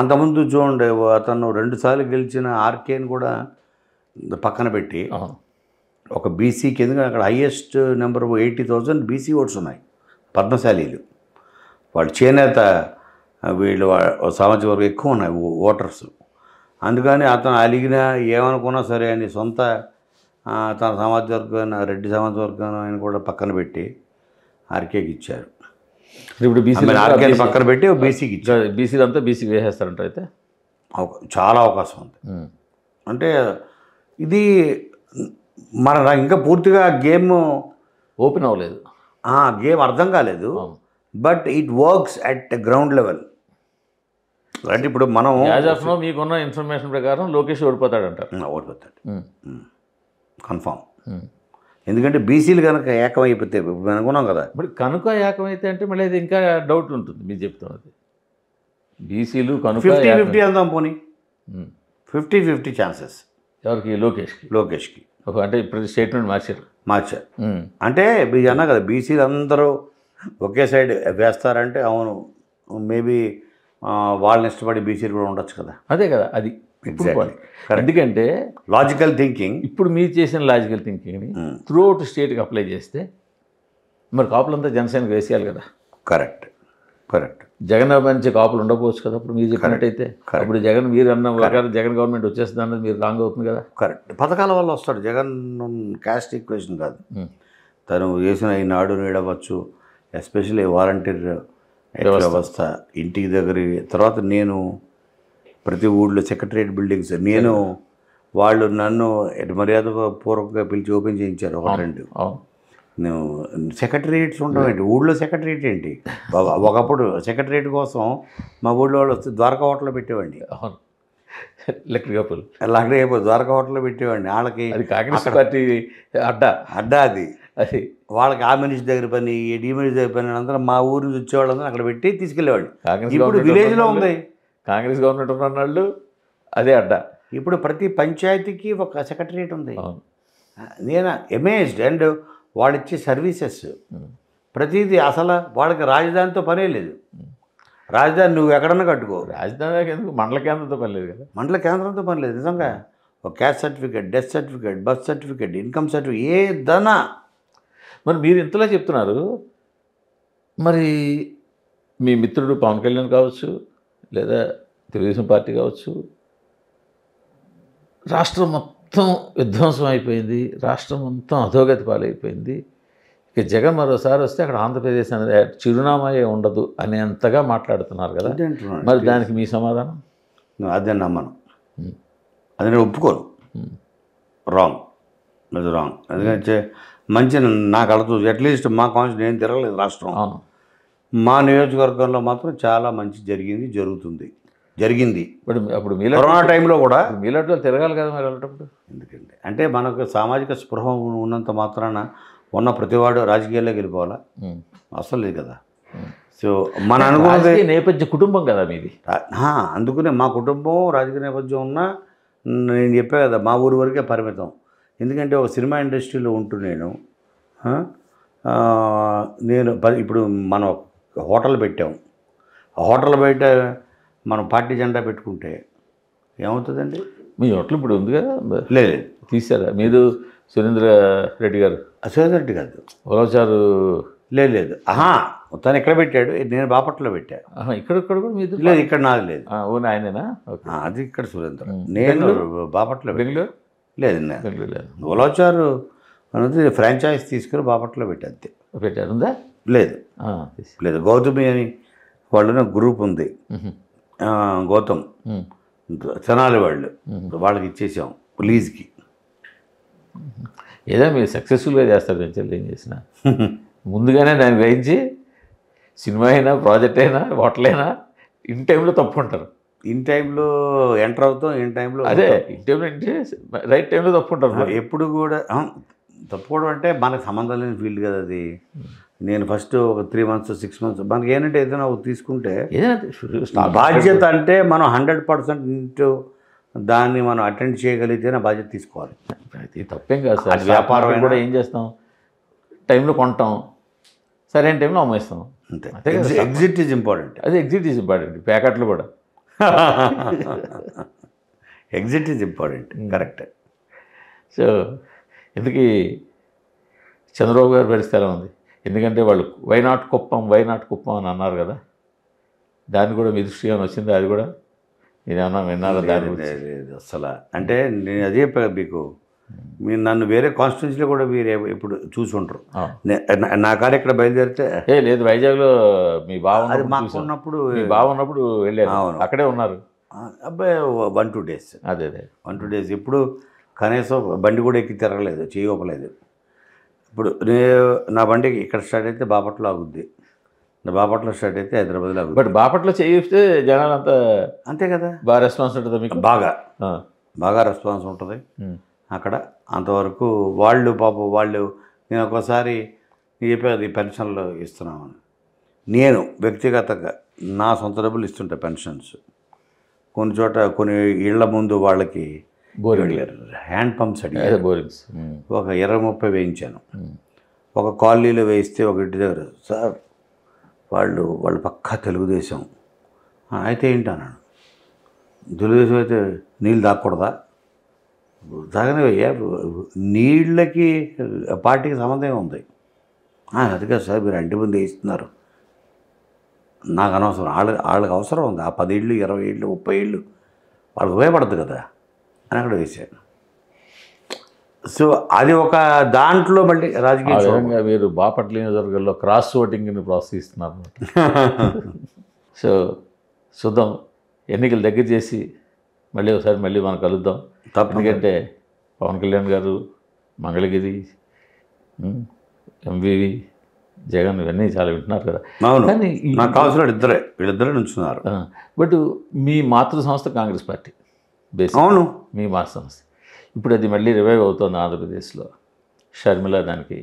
అంతకుముందు చూడండి అతను రెండుసార్లు గెలిచిన ఆర్కేని కూడా పక్కన పెట్టి ఒక బీసీకి ఎందుకంటే అక్కడ highest number eighty thousand BC votes ఉన్నాయి పద్మశాలీలు వాళ్ళు చేనేత వీళ్ళు సామాజిక వర్గం ఎక్కువ ఉన్నాయి ఓటర్స్ అందుకని అతను అలిగినా ఏమనుకున్నా సరే అని సొంత తన సమాజ వర్గం రెడ్డి సమాజ వర్గాన్ని కూడా పక్కన పెట్టి ఆర్కేకి ఇచ్చారు ఇప్పుడు బీసీ ఆర్కే పక్కన పెట్టి బీసీకి ఇచ్చారు బీసీలంతా బీసీకి వేసేస్తారంట అయితే చాలా అవకాశం ఉంది అంటే ఇది మన ఇంకా పూర్తిగా గేమ్ ఓపెన్ అవ్వలేదు గేమ్ అర్థం కాలేదు but it works at ground level అంటే ఇప్పుడు మనం మీకున్న ఇన్ఫర్మేషన్ ప్రకారం లోకేష్ ఓడిపోతాడంట ఓడిపోతాడు కన్ఫామ్ ఎందుకంటే బీసీలు కనుక ఏకమైపోతే అనుకున్నాం కదా ఇప్పుడు కనుక ఏకమైతే అంటే మళ్ళీ అది ఇంకా డౌట్ ఉంటుంది మీరు చెప్తున్నది బీసీలు కనుక ఫిఫ్టీ ఫిఫ్టీ వెళ్దాం పోనీ ఫిఫ్టీ ఫిఫ్టీ ఛాన్సెస్ ఎవరికి లోకేష్కి లోకేష్కి అంటే ఇప్పుడు స్టేట్మెంట్ మార్చారు మార్చారు అంటే మీరు అన్నా కదా బీసీలు అందరూ ఒకే సైడ్ వేస్తారంటే అవును మేబీ వాళ్ళని ఇష్టపడి బీసీలు కూడా ఉండొచ్చు కదా అదే కదా అది ఎందుకంటే లాజికల్ థింకింగ్ ఇప్పుడు మీరు చేసిన లాజికల్ థింకింగ్ని త్రూ అవుట్ స్టేట్కి అప్లై చేస్తే మరి కాపులంతా జనసేనకు వేసేయాలి కదా కరెక్ట్ కరెక్ట్ జగన్ మంచి కాపులు ఉండకపోవచ్చు కదా అప్పుడు మీరు చెప్పినట్టయితే అప్పుడు జగన్ మీరు అన్న ప్రకారం జగన్ గవర్నమెంట్ వచ్చేస్తుంది అన్నది మీరు రాంగ్ అవుతుంది కదా కరెక్ట్ పథకాల వల్ల వస్తాడు జగన్ క్యాస్ట్ ఈక్వేషన్ కాదు hmm. తను వేసిన ఈ నాడు నీడవచ్చు ఎస్పెషల్లీ వాలంటీర్ వ్యవస్థ ఇంటికి దగ్గర తర్వాత నేను ప్రతి ఊళ్ళో సెక్రటరియట్ బిల్డింగ్స్ నేను వాళ్ళు నన్ను మర్యాద పూర్వకంగా పిలిచి ఓపెన్ చేయించారు ఒక రెండు సెక్రటరియట్స్ ఉండడం ఏంటి ఊళ్ళో సెక్రటరియట్ ఏంటి ఒకప్పుడు సెక్రటరియట్ కోసం మా ఊళ్ళో వాళ్ళు వస్తే ద్వారకా హోటల్లో పెట్టేవాడిడి లక్ష్మీ లక్డీపల్ ద్వారకా హోటల్లో పెట్టేవాడిని వాళ్ళకి అది కాంగ్రెస్ పార్టీ అడ్డా అడ్డా అది అది వాళ్ళకి ఆ మనిషి దగ్గర పని ఈ మనిషి దగ్గర పని అందరం మా ఊరి నుంచి వచ్చేవాళ్ళందరూ అక్కడ పెట్టి తీసుకెళ్ళేవాళ్ళు ఇప్పుడు విలేజ్లో ఉంది కాంగ్రెస్ గవర్నమెంట్ ఉన్న వాళ్ళు అదే అడ్డ ఇప్పుడు ప్రతి పంచాయతీకి ఒక సెక్రటరియట్ ఉంది నేను అమేజ్డ్ అండ్ వాళ్ళు ఇచ్చే సర్వీసెస్ ప్రతిది అసలు వాళ్ళకి రాజధానితో పనే లేదు రాజధాని నువ్వు ఎక్కడన్నా కట్టుకో రాజధాని ఎందుకు మండల కేంద్రంతో పని లేదు కదా మండల కేంద్రంతో పని లేదు నిజంగా ఒక caste certificate death certificate birth certificate income certificate ధన మరి మీరు ఇంతలా చెప్తున్నారు మరి మీ మిత్రుడు పవన్ కళ్యాణ్ కావచ్చు లేదా తెలుగుదేశం పార్టీ కావచ్చు రాష్ట్రం మొత్తం విధ్వంసం అయిపోయింది రాష్ట్రం మొత్తం అధోగతి పాలైపోయింది ఇక జగన్ మరోసారి వస్తే అక్కడ ఆంధ్రప్రదేశ్ అనేది చిరునామాయే ఉండదు అనేంతగా మాట్లాడుతున్నారు కదా మరి దానికి మీ సమాధానం అదే నమ్మను అది నేను ఒప్పుకోను రాంగ్ అది రాంగ్ ఎందుకంటే మంచి నాకు అడుగుతుంది అట్లీస్ట్ మా కాన్స్టిట్యూషన్ ఏం తిరగలేదు రాష్ట్రం మా నియోజకవర్గంలో మాత్రం చాలా మంచి జరిగింది జరుగుతుంది జరిగింది ఇప్పుడు అప్పుడు మీలో కరోనా టైంలో కూడా మీలోట్లో తిరగాలి కదా మరి వెళ్ళేటప్పుడు ఎందుకండి అంటే మనకు సామాజిక స్పృహ ఉన్నంత మాత్రాన ఉన్న ప్రతివాడు రాజకీయాల్లోకి వెళ్ళిపోవాలా అసలు లేదు కదా సో మన అనుకున్నది నేపథ్య కుటుంబం కదా మీది అందుకనే మా కుటుంబం రాజకీయ నేపథ్యం ఉన్నా నేను చెప్పా కదా మా ఊరి వరకే పరిమితం ఎందుకంటే ఒక సినిమా ఇండస్ట్రీలో ఉంటూ నేను నేను ఇప్పుడు మనం హోటల్ పెట్టాం ఆ హోటల్ బయట మనం పార్టీ జెండా పెట్టుకుంటే ఏమవుతుందండి మీ హోటల్ ఇప్పుడు ఉంది కదా లేదు తీసారా మీరు సురేంద్ర రెడ్డి గారు సురేంద్ర రెడ్డి కాదు ఉలవచారు లేదు లేదు ఆహా తను ఎక్కడ పెట్టాడు నేను బాపట్లో పెట్టాను ఇక్కడ కూడా మీరు లేదు ఇక్కడ నాది లేదు ఓన్ ఆయనేనా అది ఇక్కడ సురేంద్ర నేను బాపట్లో బెంగళూరు లేదు బెంగళూరు లేదు ఓలోచారు అనేది ఫ్రాంచైజ్ తీసుకుని బాపట్లో పెట్టే పెట్టారుందా లేదు లేదు గౌతమి అని వాళ్ళని గ్రూప్ ఉంది గౌతమ్ తెనాలి వాళ్ళు వాళ్ళకి ఇచ్చేసాం లీజ్కి ఏదో మీరు సక్సెస్ఫుల్గా చేస్తారు చెల్లి ఏం చేసిన ముందుగానే దాన్ని వేయించి సినిమా అయినా ప్రాజెక్ట్ అయినా హోటల్ అయినా ఇన్ టైంలో తప్పు ఉంటారు ఇన్ టైంలో ఎంటర్ అవుతాం ఇన్ టైంలో అదే ఇన్ టైంలో అంటే రైట్ టైంలో తప్పు ఉంటారు ఎప్పుడు కూడా తప్పుకోవడం అంటే మనకు సంబంధం లేని ఫీల్డ్ కదా అది నేను ఫస్ట్ ఒక త్రీ మంత్స్ సిక్స్ మంత్స్ మనకి ఏంటంటే ఏదైనా తీసుకుంటే బాధ్యత అంటే మనం హండ్రెడ్ పర్సెంట్ దాన్ని మనం అటెండ్ చేయగలిగితే నా బాధ్యత తీసుకోవాలి తప్పేం కాదు సార్ వ్యాపారం కూడా ఏం చేస్తాం టైంలో కొంటాం సరైన టైంలో అమ్మేస్తాం అంతే ఎగ్జిట్ ఈజ్ ఇంపార్టెంట్ అది ఎగ్జిట్ ఈజ్ ఇంపార్టెంట్ ప్యాకెట్లు కూడా exit is important correct so ఇందుకీ చంద్రబాబు గారు పరిస్థితి ఉంది ఎందుకంటే వాళ్ళు వైనాట్ కుప్పం వైనాట్ కుప్పం అని అన్నారు కదా దాన్ని కూడా మీ దృష్టి ఏమైనా వచ్చిందా అది కూడా నేనేమన్నా విన్నారా దాని అసలు అంటే నేను అదే మీకు మీరు నన్ను వేరే కాన్స్టిట్యూన్సీలో కూడా మీరు ఇప్పుడు చూసి ఉంటారు నా కాడ ఇక్కడ బయలుదేరితే లేదు వైజాగ్లో మీ బావ మాకు ఉన్నప్పుడు మీ బావ ఉన్నప్పుడు అక్కడే ఉన్నారు అబ్బాయి వన్ టూ డేస్ అదే అదే వన్ టూ డేస్ ఇప్పుడు కనీసం బండి కూడా ఎక్కి తిరగలేదు చేయకపోలేదు ఇప్పుడు నా బండి ఇక్కడ స్టార్ట్ అయితే బాపట్లో ఆగుద్ది బాపట్లో స్టార్ట్ అయితే హైదరాబాద్లో ఆగుద్ది బట్ బాపట్లో చేయిస్తే జనాలు అంతా అంతే కదా బాగా రెస్పాన్స్ ఉంటుంది మీకు బాగా బాగా రెస్పాన్స్ ఉంటుంది అక్కడ అంతవరకు వాళ్ళు పాపం వాళ్ళు నేను ఒక్కోసారి చెప్పేది పెన్షన్లు ఇస్తున్నామని నేను వ్యక్తిగతంగా నా సొంత డబ్బులు ఇస్తుంటాయి పెన్షన్స్ కొన్ని చోట కొన్ని ఇళ్ల ముందు వాళ్ళకి బోరింగ్ హ్యాండ్ పంప్స్ అడిగారు బోరింగ్స్ ఒక ఇరవై ముప్పై వేయించాను ఒక కాలనీలో వేయిస్తే ఒక ఇంటి దగ్గర సార్ వాళ్ళు వాళ్ళు పక్కా తెలుగుదేశం అయితే ఏంటి అన్నాడు తెలుగుదేశం అయితే నీళ్ళు దాక్కూడదా తాగనే నీళ్ళకి పార్టీకి సంబంధం ఉంది అది కాదు సార్ మీరు అంటి ముందు వేయిస్తున్నారు నాకు అనవసరం వాళ్ళ వాళ్ళకి అవసరం ఉంది ఆ పది ఇళ్ళు ఇరవై ఇళ్ళు ముప్పై ఇళ్ళు వాళ్ళకి ఉపయోగపడదు కదా అని అక్కడ వేశారు సో అది ఒక దాంట్లో మళ్ళీ రాజకీయ మీరు బాపట్ల నియోజకవర్గంలో క్రాస్ ఓటింగ్ని ప్రోత్సహిస్తున్నారు సో చూద్దాం ఎన్నికలు దగ్గర చేసి మళ్ళీ ఒకసారి మళ్ళీ మనం కలుద్దాం తప్పనికంటే పవన్ కళ్యాణ్ గారు మంగళగిరి ఎంవివి జగన్ ఇవన్నీ చాలా వింటున్నారు కదా కానీ నాకు కావాల్సిన ఇద్దరే వీళ్ళిద్దరే నుంచున్నారు బట్ మీ మాతృ సంస్థ కాంగ్రెస్ పార్టీ బేసిక్ అవును మీ మా సమస్య ఇప్పుడు అది మళ్ళీ రివైవ్ అవుతుంది ఆంధ్రప్రదేశ్లో షర్మిల దానికి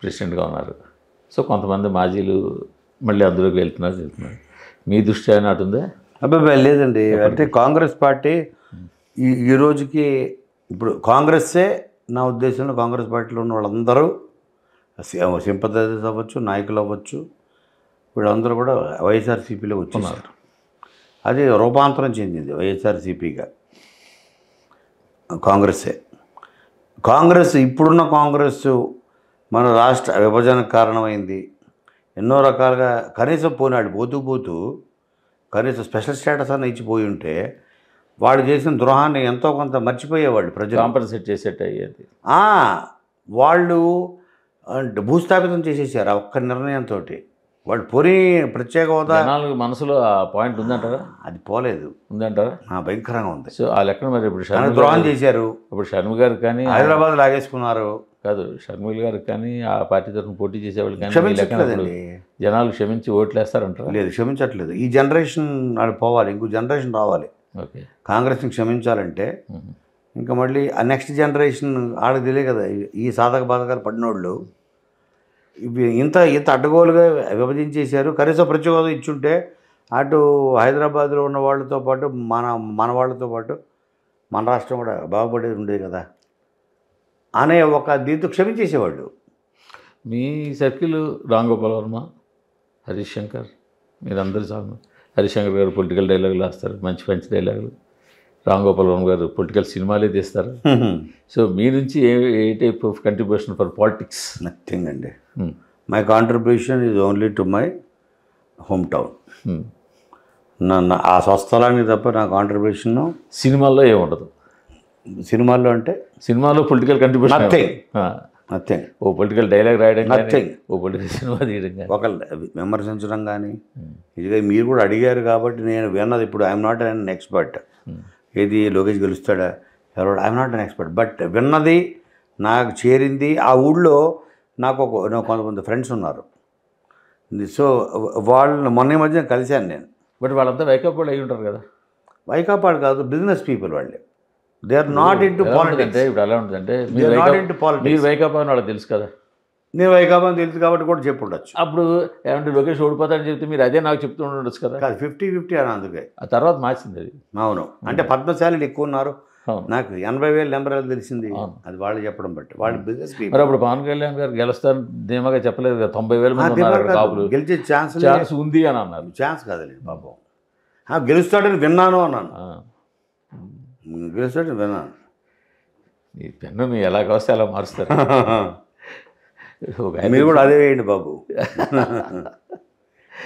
ప్రెసిడెంట్గా ఉన్నారు సో కొంతమంది మాజీలు మళ్ళీ అందులోకి వెళ్తున్నారు వెళ్తున్నారు మీ దృష్టి అయినా ఉందా అబ్బాయి లేదండి అంటే కాంగ్రెస్ పార్టీ ఈ ఈ రోజుకి ఇప్పుడు కాంగ్రెస్సే నా ఉద్దేశంలో కాంగ్రెస్ పార్టీలో ఉన్న వాళ్ళందరూ సింపథైజర్స్ అవ్వచ్చు నాయకులు అవ్వచ్చు వీళ్ళందరూ కూడా వైఎస్ఆర్సీపీలో వచ్చేసారు అది రూపాంతరం చెందింది వైఎస్ఆర్సీపీగా కాంగ్రెస్సే కాంగ్రెస్ ఇప్పుడున్న కాంగ్రెస్ మన రాష్ట్ర విభజనకు కారణమైంది ఎన్నో రకాలుగా కనీసం పోనాడు పోతూ పోతూ కనీసం స్పెషల్ స్టేటస్ అన్న ఇచ్చిపోయి ఉంటే వాడు చేసిన ద్రోహాన్ని ఎంతో కొంత మర్చిపోయేవాడు ప్రజలు కాంపన్సేట్ చేసేట అయ్యేది వాళ్ళు భూస్థాపితం చేసేసారు ఒక్క నిర్ణయంతో వాళ్ళు పోనీ ప్రత్యేక హోదా జనాలకు మనసులో పాయింట్ ఉందంటారా అది పోలేదు ఉందంటారా భయంకరంగా ఉంది సో ఆ లెక్కన మరి ఇప్పుడు షర్మి ద్రోహం చేశారు ఇప్పుడు షర్మి గారు కానీ హైదరాబాద్ లాగేసుకున్నారు కాదు షర్మిల్ గారు కానీ ఆ పార్టీ తరఫున పోటీ చేసేవాళ్ళు కానీ జనాలు క్షమించి ఓట్లేస్తారంటారు లేదు క్షమించట్లేదు ఈ జనరేషన్ పోవాలి ఇంకో జనరేషన్ రావాలి ఓకే కాంగ్రెస్ని క్షమించాలంటే ఇంకా మళ్ళీ ఆ నెక్స్ట్ జనరేషన్ వాళ్ళకి తెలియదు కదా ఈ సాధక బాధకాలు పడినోళ్ళు ఇంత ఇంత అడ్డగోలుగా విభజించేశారు కనీసం ప్రతి హోదా ఇచ్చుంటే అటు హైదరాబాద్లో ఉన్న వాళ్ళతో పాటు మన మన వాళ్ళతో పాటు మన రాష్ట్రం కూడా బాగుపడేది ఉండేది కదా అనే ఒక దీంతో క్షమించేసేవాళ్ళు మీ సర్కిల్ రాంగోపాల్ వర్మ హరీష్ శంకర్ అందరి సాగు హరిశంకర్ గారు పొలిటికల్ డైలాగులు రాస్తారు మంచి మంచి డైలాగులు రామ్ గోపాల్ గారు పొలిటికల్ సినిమాలే తీస్తారు సో మీ నుంచి a a type of contribution for politics nothing అండి my contribution is only to my home town నన్ను ఆ స్వస్థలానికి తప్ప నా కాంట్రిబ్యూషన్ సినిమాల్లో ఏముండదు సినిమాల్లో అంటే సినిమాలో పొలిటికల్ కంట్రిబ్యూషన్ నథింగ్ నథింగ్ ఓ పొలిటికల్ డైలాగ్ రాయడం నథింగ్ ఓ పొలిటికల్ సినిమా తీయడం ఒక విమర్శించడం కానీ hmm. ఇదిగా మీరు కూడా అడిగారు కాబట్టి నేను విన్నది ఇప్పుడు ఐఎమ్ నాట్ అన్ ఎక్స్పర్ట్ ఏది లోకేష్ గెలుస్తాడా ఎవరో I'm not an expert but విన్నది నాకు చేరింది ఆ ఊళ్ళో నాకు ఒక కొంతమంది ఫ్రెండ్స్ ఉన్నారు సో వాళ్ళని మొన్న మధ్య కలిశాను నేను బట్ వాళ్ళంతా వైకాపాడు అయి ఉంటారు కదా వాళ్ళు కాదు బిజినెస్ పీపుల్ వాళ్ళే they are not into politics ఇప్పుడు ఎలా ఉంటుందంటే మీరు వైకాపా వాళ్ళకి తెలుసు కదా నేను వైకాపా తెలుసు కాబట్టి కూడా చెప్పు ఉండొచ్చు అప్పుడు ఏమంటే లోకేష్ ఓడిపోతాడని చెప్తే మీరు అదే నాకు చెప్తూ ఉండొచ్చు కదా కాదు ఫిఫ్టీ ఫిఫ్టీ అని అందుకే ఆ తర్వాత మార్చింది అది అవును అంటే పద్మశాలలు ఎక్కువ ఉన్నారు నాకు ఎనభై వేల నెంబర్ తెలిసింది అది వాళ్ళు చెప్పడం బట్టి వాళ్ళు బిజినెస్ మరి అప్పుడు పవన్ కళ్యాణ్ గారు గెలుస్తారని ధీమాగా చెప్పలేదు కదా తొంభై వేల మంది గెలిచే ఛాన్స్ ఛాన్స్ ఉంది అని అన్నారు ఛాన్స్ కాదండి ఆ గెలుస్తాడని విన్నాను అన్నాను గెలుస్తాడని విన్నాను ఈ పెన్ను ఎలా కలిస్తే అలా మారుస్తారు మీరు కూడా అదే వేయండి బాబు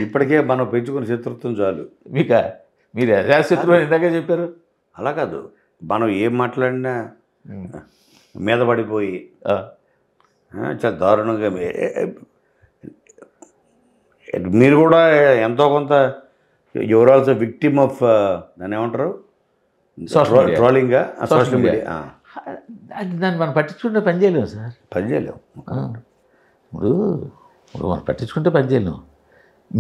ఇప్పటికే మనం పెంచుకున్న శత్రుత్వం చాలు మీక మీరు యథా శత్రువు ఇందాక చెప్పారు అలా కాదు మనం ఏం మాట్లాడినా మీద పడిపోయి చాలా దారుణంగా మీరు కూడా ఎంతో కొంత యువర్ ఆల్సో విక్టిమ్ ఆఫ్ దాన్ని ఏమంటారు ట్రోలింగ్ సోషల్ మీడియా దాన్ని మనం పట్టించుకుంటే పని చేయలేము సార్ పని చేయలేము ఇప్పుడు ఇప్పుడు మనం పట్టించుకుంటే పని చేయను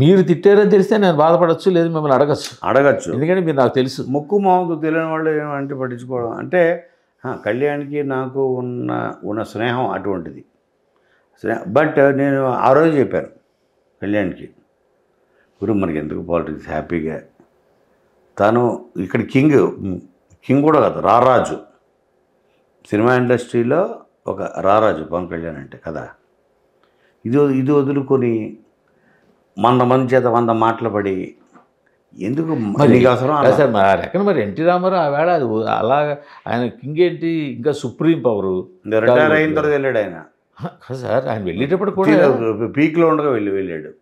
మీరు తిట్టారని తెలిస్తే నేను బాధపడచ్చు లేదు మిమ్మల్ని అడగచ్చు అడగచ్చు ఎందుకంటే మీరు నాకు తెలుసు ముక్కు మాకు తెలియని వాళ్ళు ఏమంటే పట్టించుకోవడం అంటే కళ్యాణ్కి నాకు ఉన్న ఉన్న స్నేహం అటువంటిది బట్ నేను ఆ రోజు చెప్పాను కళ్యాణ్కి గురు మనకి ఎందుకు పాలిటిక్స్ హ్యాపీగా తను ఇక్కడ కింగ్ కింగ్ కూడా కాదు రారాజు సినిమా ఇండస్ట్రీలో ఒక రారాజు పవన్ కళ్యాణ్ అంటే కదా ఇది ఇది వదులుకొని మన మంది చేత వంద మాటలు పడి ఎందుకు అవసరం సార్ మరి ఆ రకం మరి ఎన్టీ రామారావు ఆవేళ అది అలా ఆయన కింగ్ ఏంటి ఇంకా సుప్రీం పవరు రిటైర్ అయిన తర్వాత వెళ్ళాడు ఆయన సార్ ఆయన వెళ్ళేటప్పుడు కూడా పీక్లో ఉండగా వెళ్ళి వెళ్ళాడు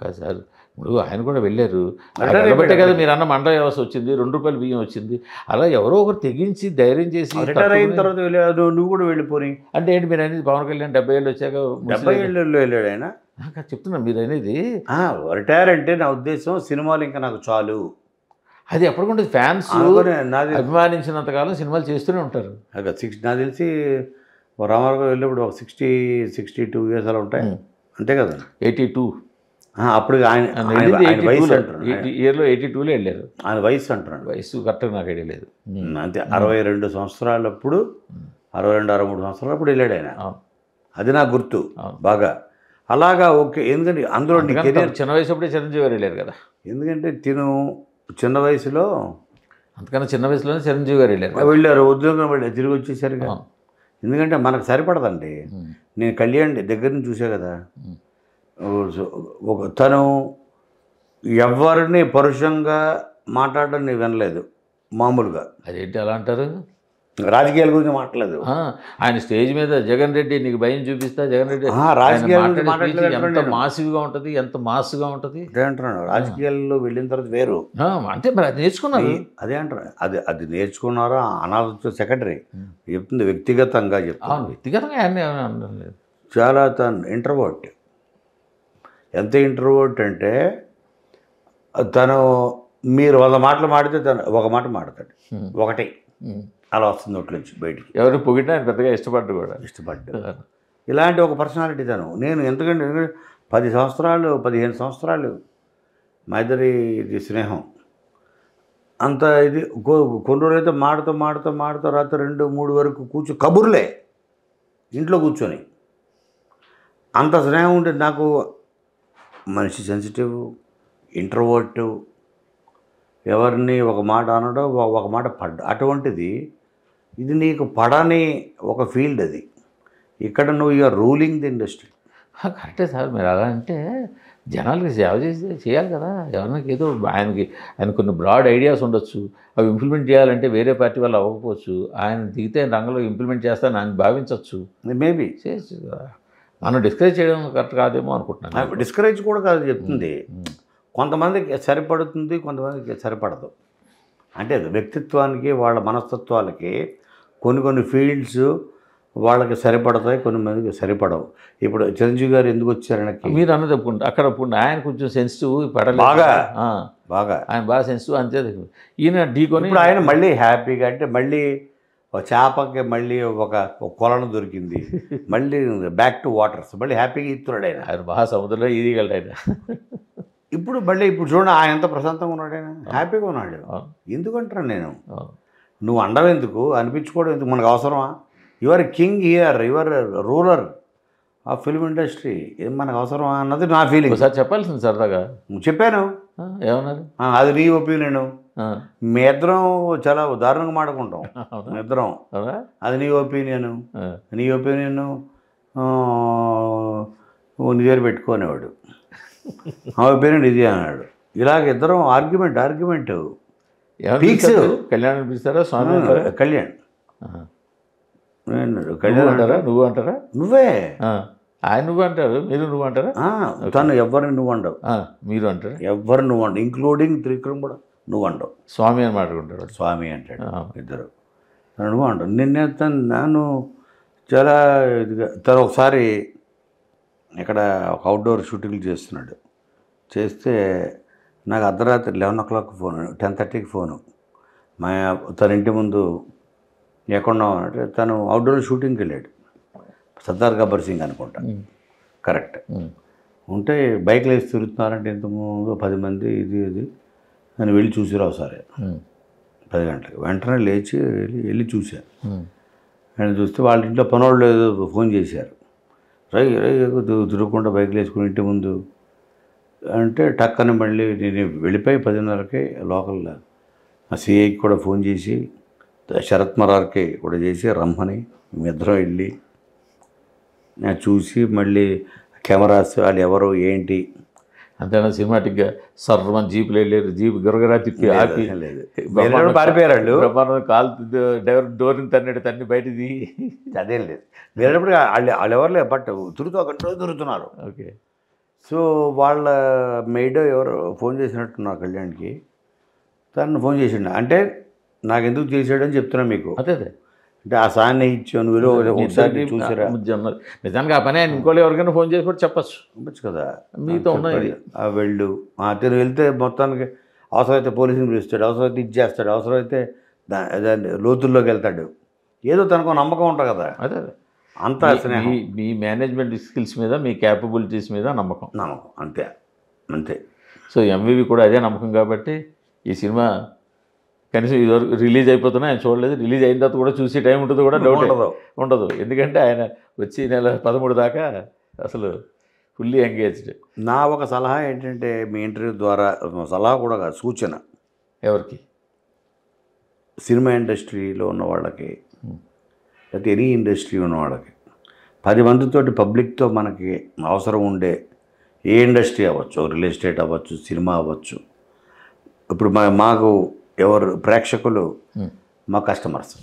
కాదు సార్ ఇప్పుడు ఆయన కూడా వెళ్ళారు వెళ్ళబట్టే కదా మీరు అన్న మండల వ్యవస్థ వచ్చింది రెండు రూపాయలు బియ్యం వచ్చింది అలా ఎవరో ఒకరు తెగించి ధైర్యం చేసి రిటైర్ అయిన తర్వాత వెళ్ళాడు నువ్వు కూడా వెళ్ళిపోయి అంటే ఏంటి మీరు అనేది పవన్ కళ్యాణ్ డెబ్బై ఏళ్ళు వచ్చాక డెబ్బై ఏళ్ళలో వెళ్ళాడు ఆయన చెప్తున్నా మీరు అనేది రిటైర్ అంటే నా ఉద్దేశం సినిమాలు ఇంకా నాకు చాలు అది ఎప్పటికంటే ఫ్యాన్స్ నాది అభిమానించినంతకాలం సినిమాలు చేస్తూనే ఉంటారు సిక్స్ నాకు తెలిసి రామారావు వెళ్ళినప్పుడు ఒక సిక్స్టీ సిక్స్టీ టూ ఇయర్స్ అలా ఉంటాయి అంతే కదా ఎయిటీ టూ అప్పుడు ఆయన వయసు ఇయర్లో ఎయిటీ టూలో వెళ్ళారు ఆయన వయసు అంటున్నాడు వయసు కరెక్ట్గా నాకు వెళ్ళలేదు అంతే అరవై రెండు సంవత్సరాలప్పుడు అరవై రెండు అరవై మూడు సంవత్సరాలప్పుడు వెళ్ళాడు ఆయన అది నా గుర్తు బాగా అలాగా ఓకే ఎందుకంటే అందులో చిన్న వయసు అప్పుడే చిరంజీవి గారు వెళ్ళారు కదా ఎందుకంటే తిను చిన్న వయసులో అంతకన్నా చిన్న వయసులోనే చిరంజీవి గారు వెళ్ళారు వెళ్ళారు ఉద్యోగం వెళ్ళారు తిరిగి వచ్చేసరికి ఎందుకంటే మనకు సరిపడదండి నేను కళ్యాణ్ దగ్గర నుంచి చూసా కదా ఒక తను ఎవరిని పరుషంగా మాట్లాడడం నేను వినలేదు మామూలుగా అదేంటి అలా అంటారు రాజకీయాల గురించి మాట్లాడలేదు ఆయన స్టేజ్ మీద జగన్ రెడ్డి నీకు భయం చూపిస్తా జగన్ రెడ్డి రాజకీయాలు ఎంత మాసివ్గా ఉంటుంది ఎంత మాస్గా ఉంటుంది అదే అంటున్నాడు రాజకీయాల్లో వెళ్ళిన తర్వాత వేరు అంటే మరి అది నేర్చుకున్నారు అదే అంటారు అది అది నేర్చుకున్నారా అనాథ సెక్రటరీ చెప్తుంది వ్యక్తిగతంగా చెప్తాను వ్యక్తిగతంగా ఆయన చాలా తను ఇంటర్వర్ట్ ఎంత ఇంట్రోవర్ట్ అంటే తను మీరు వంద మాటలు మాడితే తను ఒక మాట మాడతాడు ఒకటే అలా వస్తుంది నుంచి బయటికి ఎవరు పొగిటినా ఆయన పెద్దగా ఇష్టపడ్డు కూడా ఇష్టపడ్డ ఇలాంటి ఒక పర్సనాలిటీ తను నేను ఎందుకంటే పది సంవత్సరాలు పదిహేను సంవత్సరాలు మా ఇద్దరి ఇది స్నేహం అంత ఇది కొన్ని రోజులైతే మాడుతూ మాడుతూ మాడుతూ రాత్రి రెండు మూడు వరకు కూర్చో కబుర్లే ఇంట్లో కూర్చొని అంత స్నేహం ఉంటే నాకు మనిషి సెన్సిటివ్ ఇంటర్వర్టు ఎవరిని ఒక మాట అనడం ఒక మాట పడ్డ అటువంటిది ఇది నీకు పడని ఒక ఫీల్డ్ అది ఇక్కడ నువ్వు ఇక రూలింగ్ ది ఇండస్ట్రీ కరెక్టే సార్ మీరు అలా అంటే జనాలకి సేవ చేసి చేయాలి కదా ఎవరికి ఏదో ఆయనకి ఆయన కొన్ని బ్రాడ్ ఐడియాస్ ఉండొచ్చు అవి ఇంప్లిమెంట్ చేయాలంటే వేరే పార్టీ వాళ్ళు అవ్వకపోవచ్చు ఆయన దిగితే రంగంలో ఇంప్లిమెంట్ చేస్తానని ఆయన భావించవచ్చు మేబీ చేయొచ్చు కదా మనం డిస్కరేజ్ చేయడం కరెక్ట్ కాదేమో అనుకుంటున్నాను డిస్కరేజ్ కూడా కాదు చెప్తుంది కొంతమందికి సరిపడుతుంది కొంతమందికి సరిపడదు అంటే వ్యక్తిత్వానికి వాళ్ళ మనస్తత్వాలకి కొన్ని కొన్ని ఫీల్డ్స్ వాళ్ళకి సరిపడతాయి కొన్ని మందికి సరిపడవు ఇప్పుడు చిరంజీవి గారు ఎందుకు వచ్చారని మీరు అన్నది చెప్పుకుంటే అక్కడ ఆయన కొంచెం సెన్సిటివ్ పడలేదు బాగా బాగా ఆయన బాగా సెన్సిటివ్ అంతే ఈయన ఢీకొని ఆయన మళ్ళీ హ్యాపీగా అంటే మళ్ళీ ఒక చేపకి మళ్ళీ ఒక కొలను దొరికింది మళ్ళీ బ్యాక్ టు వాటర్స్ మళ్ళీ హ్యాపీగా ఇస్తున్నాడు ఆయన ఆయన మహాసముద్రంలో ఈదిగలడు ఆయన ఇప్పుడు మళ్ళీ ఇప్పుడు చూడండి ఆయన ఎంత ప్రశాంతంగా ఉన్నాడు ఆయన హ్యాపీగా ఉన్నాడు ఎందుకంటారా నేను నువ్వు అండవెందుకు ఎందుకు అనిపించుకోవడం ఎందుకు మనకు అవసరమా your king here your ruler ఆ ఫిల్మ్ ఇండస్ట్రీ ఏం మనకు అవసరమా అన్నది నా ఫీలింగ్ సార్ చెప్పాల్సింది సరదాగా చెప్పాను ఏమన్నారు అది నీ ఒపీనియను మీ ఇద్దరం చాలా దారుణంగా మాడుకుంటాం మీ ఇద్దరం అది నీ ఒపీనియన్ నీ ఒపీనియన్ నీ దగ్గర పెట్టుకునేవాడు ఆ ఒపీనియన్ ఇది అన్నాడు ఇలాగ ఇద్దరం ఆర్గ్యుమెంట్ ఆర్గ్యుమెంట్ పీక్స్ కళ్యాణ్ అనిపిస్తారా స్వామి కళ్యాణ్ నేను కళ్యాణ్ అంటారా నువ్వు అంటారా నువ్వే ఆయన నువ్వు అంటారు మీరు నువ్వు అంటారా తను ఎవరిని నువ్వు అంటావు మీరు అంటారు ఎవరు నువ్వు అంటావు ఇంక్లూడింగ్ త్రికరం కూడా నువ్వు అంటావు స్వామి అని మాట్లాడుకుంటాడు స్వామి అంటాడు ఇద్దరు నువ్వు అంటావు నిన్నే తను నన్ను చాలా ఇదిగా తను ఒకసారి ఇక్కడ ఒక అవుట్డోర్ షూటింగ్లు చేస్తున్నాడు చేస్తే నాకు అర్ధరాత్రి eleven o'clock phone ten థర్టీకి ఫోను మా తన ఇంటి ముందు ఎక్కడున్నావు అంటే తను అవుట్డోర్ షూటింగ్కి వెళ్ళాడు సర్దార్ గబ్బర్ సింగ్ అనుకుంటా కరెక్ట్ ఉంటే బైక్లు వేసి తిరుగుతున్నారంటే ఇంతకుముందు పది మంది ఇది ఇది నేను వెళ్ళి చూసిరా ఒకసారి పది గంటలకు వెంటనే లేచి వెళ్ళి వెళ్ళి చూశాను ఆయన చూస్తే వాళ్ళ ఇంట్లో పనోళ్ళు లేదు ఫోన్ చేశారు రై రై తిరగకుండా బైక్లు వేసుకుని ఇంటి ముందు అంటే టక్కని మళ్ళీ నేను వెళ్ళిపోయి పదిన్నరకే లోకల్ ఆ సిఐకి కూడా ఫోన్ చేసి శరత్ మరార్కి కూడా చేసి రమ్మని మేమిద్దరం వెళ్ళి నేను చూసి మళ్ళీ కెమెరాస్ వాళ్ళు ఎవరు ఏంటి అంతేనా సినిమాటిక్గా సర్వం జీపులు వెళ్ళారు జీపు గిరగరా తిప్పి ఆపి పారిపోయారండి బ్రహ్మాండం కాలు డైవర్ డోర్ని తన్నట్టు తన్ని బయటది అదేం లేదు వెళ్ళినప్పుడు వాళ్ళు వాళ్ళు ఎవరు లేదు బట్ తిరుగుతూ ఒక దొరుకుతున్నారు ఓకే సో వాళ్ళ మెయిడో ఎవరు ఫోన్ నా కళ్యాణ్కి తను ఫోన్ చేసిండు అంటే నాకు ఎందుకు చేసాడని చెప్తున్నా మీకు అదే అదే అంటే ఆ సాన్నిహిత్యం నువ్వు ఒకసారి చూసారా నిజానికి ఆ పని ఆయన ఇంకోళ్ళు ఎవరికైనా ఫోన్ చేసి కూడా చెప్పచ్చు చెప్పచ్చు కదా మీతో ఉన్నాయి వెళ్ళు తిరిగి వెళ్తే మొత్తానికి అవసరమైతే పోలీసుని పిలుస్తాడు అవసరమైతే ఇది చేస్తాడు అవసరమైతే దాని లోతుల్లోకి వెళ్తాడు ఏదో తనకు నమ్మకం ఉంటుంది కదా అదే అంత అసలు మీ మేనేజ్మెంట్ స్కిల్స్ మీద మీ క్యాపబిలిటీస్ మీద నమ్మకం నమ్మకం అంతే అంతే సో ఎంవీవి కూడా అదే నమ్మకం కాబట్టి ఈ సినిమా కనీసం ఇదివరకు రిలీజ్ అయిపోతున్నా ఆయన చూడలేదు రిలీజ్ అయిన తర్వాత కూడా చూసే టైం ఉంటుంది కూడా డౌట్ ఉండదు ఉండదు ఎందుకంటే ఆయన వచ్చి నెల పదమూడు దాకా అసలు ఫుల్లీ ఎంగేజ్డ్ నా ఒక సలహా ఏంటంటే మీ ఇంటర్వ్యూ ద్వారా సలహా కూడా కాదు సూచన ఎవరికి సినిమా ఇండస్ట్రీలో ఉన్న వాళ్ళకి లేకపోతే ఎనీ ఇండస్ట్రీ ఉన్న వాళ్ళకి పది మందితోటి పబ్లిక్తో మనకి అవసరం ఉండే ఏ ఇండస్ట్రీ అవ్వచ్చు రియల్ ఎస్టేట్ అవ్వచ్చు సినిమా అవ్వచ్చు ఇప్పుడు మా మాకు ఎవరు ప్రేక్షకులు మా కస్టమర్స్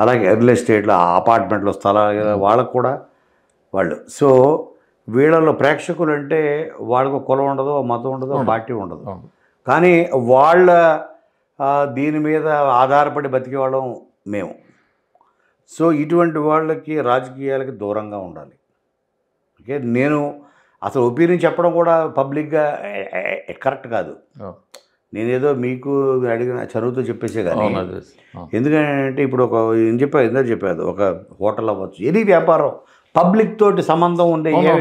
అలాగే రియల్ ఎస్టేట్లో అపార్ట్మెంట్లో స్థలాలు వాళ్ళకు కూడా వాళ్ళు సో వీళ్ళలో ప్రేక్షకులు అంటే వాళ్ళకు కులం ఉండదు మతం ఉండదు పార్టీ ఉండదు కానీ వాళ్ళ దీని మీద ఆధారపడి బతికేవాళ్ళం మేము సో ఇటువంటి వాళ్ళకి రాజకీయాలకి దూరంగా ఉండాలి ఓకే నేను అసలు ఒపీనియన్ చెప్పడం కూడా పబ్లిక్గా కరెక్ట్ కాదు నేనేదో మీకు అడిగిన చదువుతూ చెప్పేసే కానీ ఎందుకంటే ఇప్పుడు ఒక ఏం చెప్పా ఎందుకు చెప్పారు ఒక హోటల్ అవ్వచ్చు ఏది వ్యాపారం పబ్లిక్ తోటి సంబంధం ఉండే ఏ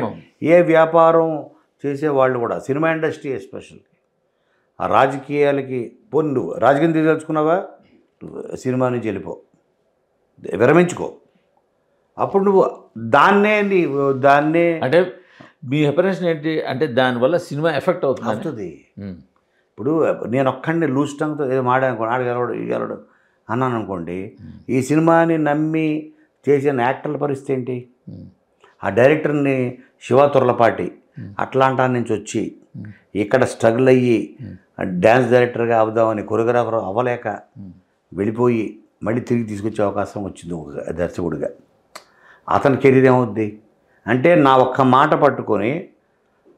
ఏ వ్యాపారం చేసే వాళ్ళు కూడా సినిమా ఇండస్ట్రీ ఎస్పెషల్ ఆ రాజకీయాలకి పొన్ను రాజకీయం తీసుకున్నావా సినిమా నుంచి వెళ్ళిపో విరమించుకో అప్పుడు నువ్వు దాన్నే దాన్నే అంటే మీ అపరేషన్ ఏంటి అంటే దానివల్ల సినిమా ఎఫెక్ట్ అవుతుంది అవుతుంది ఇప్పుడు నేను ఒక్కడిని లూజ్ టంగ్తో ఏదో మాడానుకోండి ఆడు గెలవడు ఈ గెలవడు అన్నాను అనుకోండి ఈ సినిమాని నమ్మి చేసిన యాక్టర్ల పరిస్థితి ఏంటి ఆ డైరెక్టర్ని శివ తుర్లపాటి అట్లాంటా నుంచి వచ్చి ఇక్కడ స్ట్రగుల్ అయ్యి డ్యాన్స్ డైరెక్టర్గా అవుదామని కొరియోగ్రాఫర్ అవ్వలేక వెళ్ళిపోయి మళ్ళీ తిరిగి తీసుకొచ్చే అవకాశం వచ్చింది ఒక దర్శకుడిగా అతని కెరీర్ ఏమవుద్ది అంటే నా ఒక్క మాట పట్టుకొని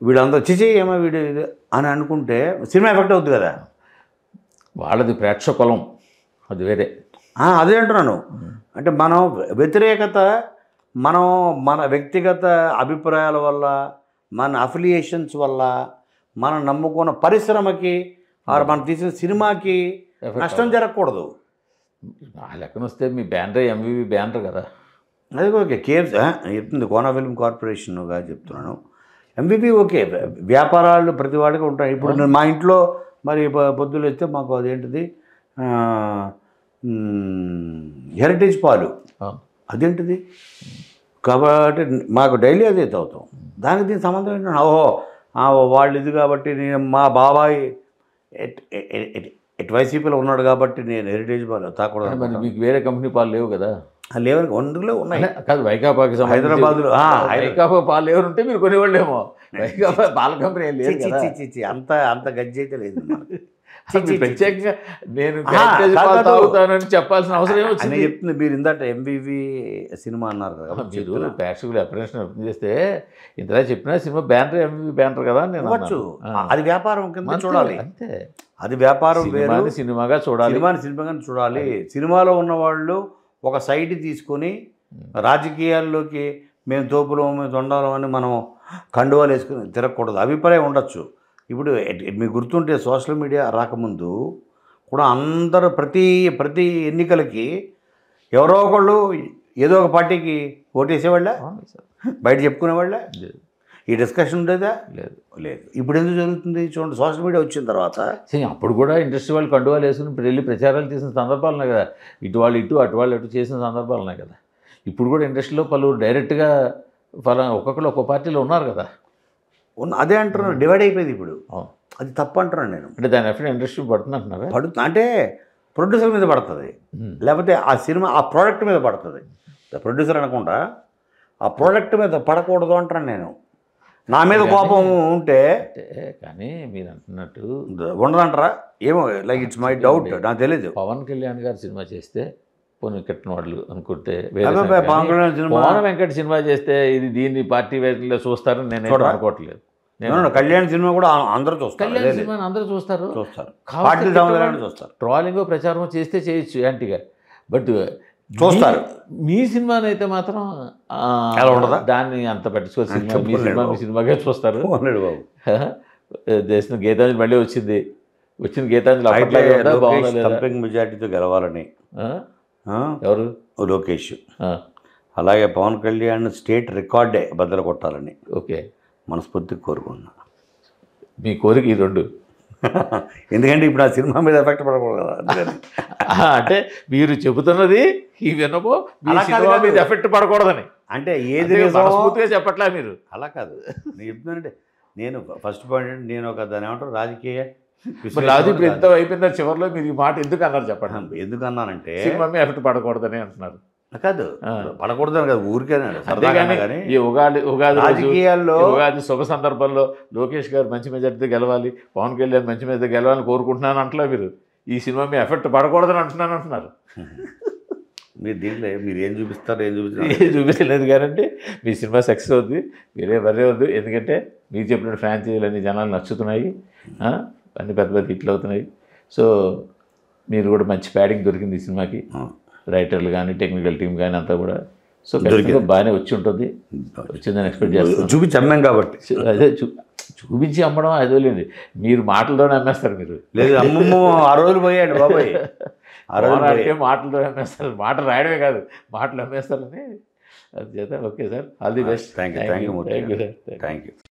వీళ్ళందరూ చిచి ఏమో వీడు అని అనుకుంటే సినిమా ఎఫెక్ట్ అవుద్ది కదా వాళ్ళది ప్రేక్షకులం అది వేరే అదే అంటున్నాను అంటే మనం వ్యతిరేకత మనం మన వ్యక్తిగత అభిప్రాయాల వల్ల మన అఫిలియేషన్స్ వల్ల మనం నమ్ముకున్న పరిశ్రమకి మనం తీసిన సినిమాకి నష్టం జరగకూడదు ఆ లెక్కన వస్తే మీ బ్యానర్ ఎంవీవీ బ్యానర్ కదా అదే ఓకే కేఎఫ్ చెప్తుంది కోనా ఫిల్మ్ కార్పొరేషన్గా చెప్తున్నాను ఎంబీబీ ఓకే వ్యాపారాలు ప్రతి వాడికి ఉంటాయి ఇప్పుడు మా ఇంట్లో మరి పొద్దులు వస్తే మాకు అదేంటిది హెరిటేజ్ పాలు అదేంటిది కాబట్టి మాకు డైలీ అదే తవ్వుతాం దానికి దీనికి సంబంధం ఏంటంటే ఓహో వాళ్ళు ఇది కాబట్టి నేను మా బాబాయ్ ఎట్ వైసీపీలో ఉన్నాడు కాబట్టి నేను హెరిటేజ్ పాలు తాకూడదు మీకు వేరే కంపెనీ పాలు లేవు కదా లేవర్ వనరులే ఉన్నాయి కాదు వైకాపాకి హైదరాబాద్లో వైకాపా పాలు లేవర్ ఉంటే మీరు కొనేవాళ్ళేమో వైకాపా పాల కంపెనీ లేదు అంత అంత గజ్జి అయితే లేదు ప్రత్యేకంగా నేను అవుతానని చెప్పాల్సిన అవసరం ఏమో చెప్తుంది మీరు ఇందాక ఎంబీవి సినిమా అన్నారు కదా మీరు ప్రేక్షకులు అప్రెన్షన్ చేస్తే ఇంతలా చెప్పినా సినిమా బ్యానర్ ఎంబీవి బ్యానర్ కదా నేను అవ్వచ్చు అది వ్యాపారం కింద చూడాలి అంతే అది వ్యాపారం సినిమాగా చూడాలి సినిమాని సినిమాగా చూడాలి సినిమాలో ఉన్నవాళ్ళు ఒక సైడ్ తీసుకొని రాజకీయాల్లోకి మేము తోపులం మేము తొండాలం అని మనం కండువాలు వేసుకుని తిరగకూడదు అభిప్రాయం ఉండొచ్చు ఇప్పుడు మీకు గుర్తుంటే సోషల్ మీడియా రాకముందు కూడా అందరూ ప్రతి ప్రతి ఎన్నికలకి ఎవరో ఒకళ్ళు ఏదో ఒక పార్టీకి ఓటేసేవాళ్ళ బయట చెప్పుకునేవాళ్ళ ఈ డిస్కషన్ ఉండేదా లేదు లేదు ఇప్పుడు ఎందుకు జరుగుతుంది చూడండి సోషల్ మీడియా వచ్చిన తర్వాత అప్పుడు కూడా ఇండస్ట్రీ వాళ్ళు కండువాలు వేసుకుని వెళ్ళి ప్రచారాలు చేసిన సందర్భాలు ఉన్నాయి కదా ఇటు వాళ్ళు ఇటు అటు వాళ్ళు అటు చేసిన సందర్భాలు ఉన్నాయి కదా ఇప్పుడు కూడా ఇండస్ట్రీలో పలువురు డైరెక్ట్గా ఫలా ఒక్కొక్కరు ఒక్కొక్క పార్టీలో ఉన్నారు కదా ఉన్న అదే అంటున్నారు డివైడ్ అయిపోయింది ఇప్పుడు అది తప్పు అంటున్నాను నేను అంటే దాని ఎఫెక్ట్ ఇండస్ట్రీ పడుతుంది అంటున్నారు పడుతుంది అంటే ప్రొడ్యూసర్ మీద పడుతుంది లేకపోతే ఆ సినిమా ఆ ప్రోడక్ట్ మీద పడుతుంది ప్రొడ్యూసర్ అనకుండా ఆ ప్రోడక్ట్ మీద పడకూడదు అంటాను నేను నా మీద కోపం ఉంటే కానీ మీరు అంటున్నట్టు ఉండదంటారా ఏమో లైక్ ఇట్స్ మై డౌట్ నాకు తెలియదు పవన్ కళ్యాణ్ గారు సినిమా చేస్తే కట్టిన వాళ్ళు అనుకుంటే పవన్ కళ్యాణ్ సినిమా చేస్తే ఇది దీన్ని పార్టీ వేటలో చూస్తారని నేను అనుకోవట్లేదు నేను కళ్యాణ్ సినిమా కూడా అందరూ చూస్తారు కళ్యాణ్ సినిమా అందరూ చూస్తారు చూస్తారు ట్రాలింగ్ ప్రచారం చేస్తే చేయొచ్చు యాంటీగా బట్ చూస్తారు మీ సినిమానైతే మాత్రం అలా ఉండదా దాన్ని అంత పట్టించుకో సినిమా మీ సినిమా మీ సినిమాగా చూస్తారు బాబు చేసిన గీతాంజలి మళ్ళీ వచ్చింది వచ్చిన గీతాంజలి మెజార్టీతో గెలవాలని ఎవరు లోకేష్ అలాగే పవన్ కళ్యాణ్ స్టేట్ రికార్డే బద్దలు కొట్టాలని ఓకే మనస్ఫూర్తి కోరుకున్నా మీ కోరిక ఈ రెండు ఎందుకంటే ఇప్పుడు ఆ సినిమా మీద ఎఫెక్ట్ పడకూడదు కదా అంటే మీరు చెబుతున్నది ఈ వినబో సినిమా మీద ఎఫెక్ట్ పడకూడదని అంటే ఏది మనస్ఫూర్తిగా చెప్పట్లే మీరు అలా కాదు నేను చెప్తున్నానంటే నేను ఫస్ట్ పాయింట్ నేను ఒక దాని ఏమంటారు రాజకీయ రాజు ఇప్పుడు ఎంత అయిపోయిందో చివరిలో మీరు ఈ మాట ఎందుకు అన్నారు చెప్పండి ఎందుకు అన్నానంటే సినిమా మీద ఎఫెక్ట్ పడకూడదని అంటున్నారు కాదు పడకూడదని కాదు ఊరికేనాడు కానీ ఉగాది ఉగాది రాజకీయాల్లో ఉగాది శుభ సందర్భంలో లోకేష్ గారు మంచి మెజార్టీతో గెలవాలి పవన్ కళ్యాణ్ మంచి మీద గెలవాలని కోరుకుంటున్నాను అంటలే మీరు ఈ సినిమా మీ ఎఫెక్ట్ పడకూడదని అంటున్నాను అంటున్నారు మీరు దీంట్లో మీరు ఏం చూపిస్తారు ఏం చూపిస్తారు ఏం చూపించలేదు కానీ మీ సినిమా సక్సెస్ అవుద్ది మీరే వరే వద్దు ఎందుకంటే మీరు చెప్పిన ఫ్రాంచైజీలు అన్ని జనాలు నచ్చుతున్నాయి అన్ని పెద్ద పెద్ద హిట్లు అవుతున్నాయి సో మీరు కూడా మంచి ప్యాడింగ్ దొరికింది ఈ సినిమాకి రైటర్లు కానీ టెక్నికల్ టీం కానీ అంతా కూడా సో దొరికింది బాగానే వచ్చి ఉంటుంది వచ్చిందని ఎక్స్పెక్ట్ చేస్తాను చూపించి అమ్మాం కాబట్టి అదే చూ చూపించి అమ్మడం అదే లేదు మీరు మాటలతోనే అమ్మేస్తారు మీరు లేదు అమ్మమ్మ ఆ రోజులు పోయాడు బాబాయ్ ఆ రోజు అంటే మాటలతోనే అమ్మేస్తారు మాటలు రాయడమే కాదు మాటలు అమ్మేస్తారని అది అందుచేత okay sir all the best thank you thank you thank you sir thank you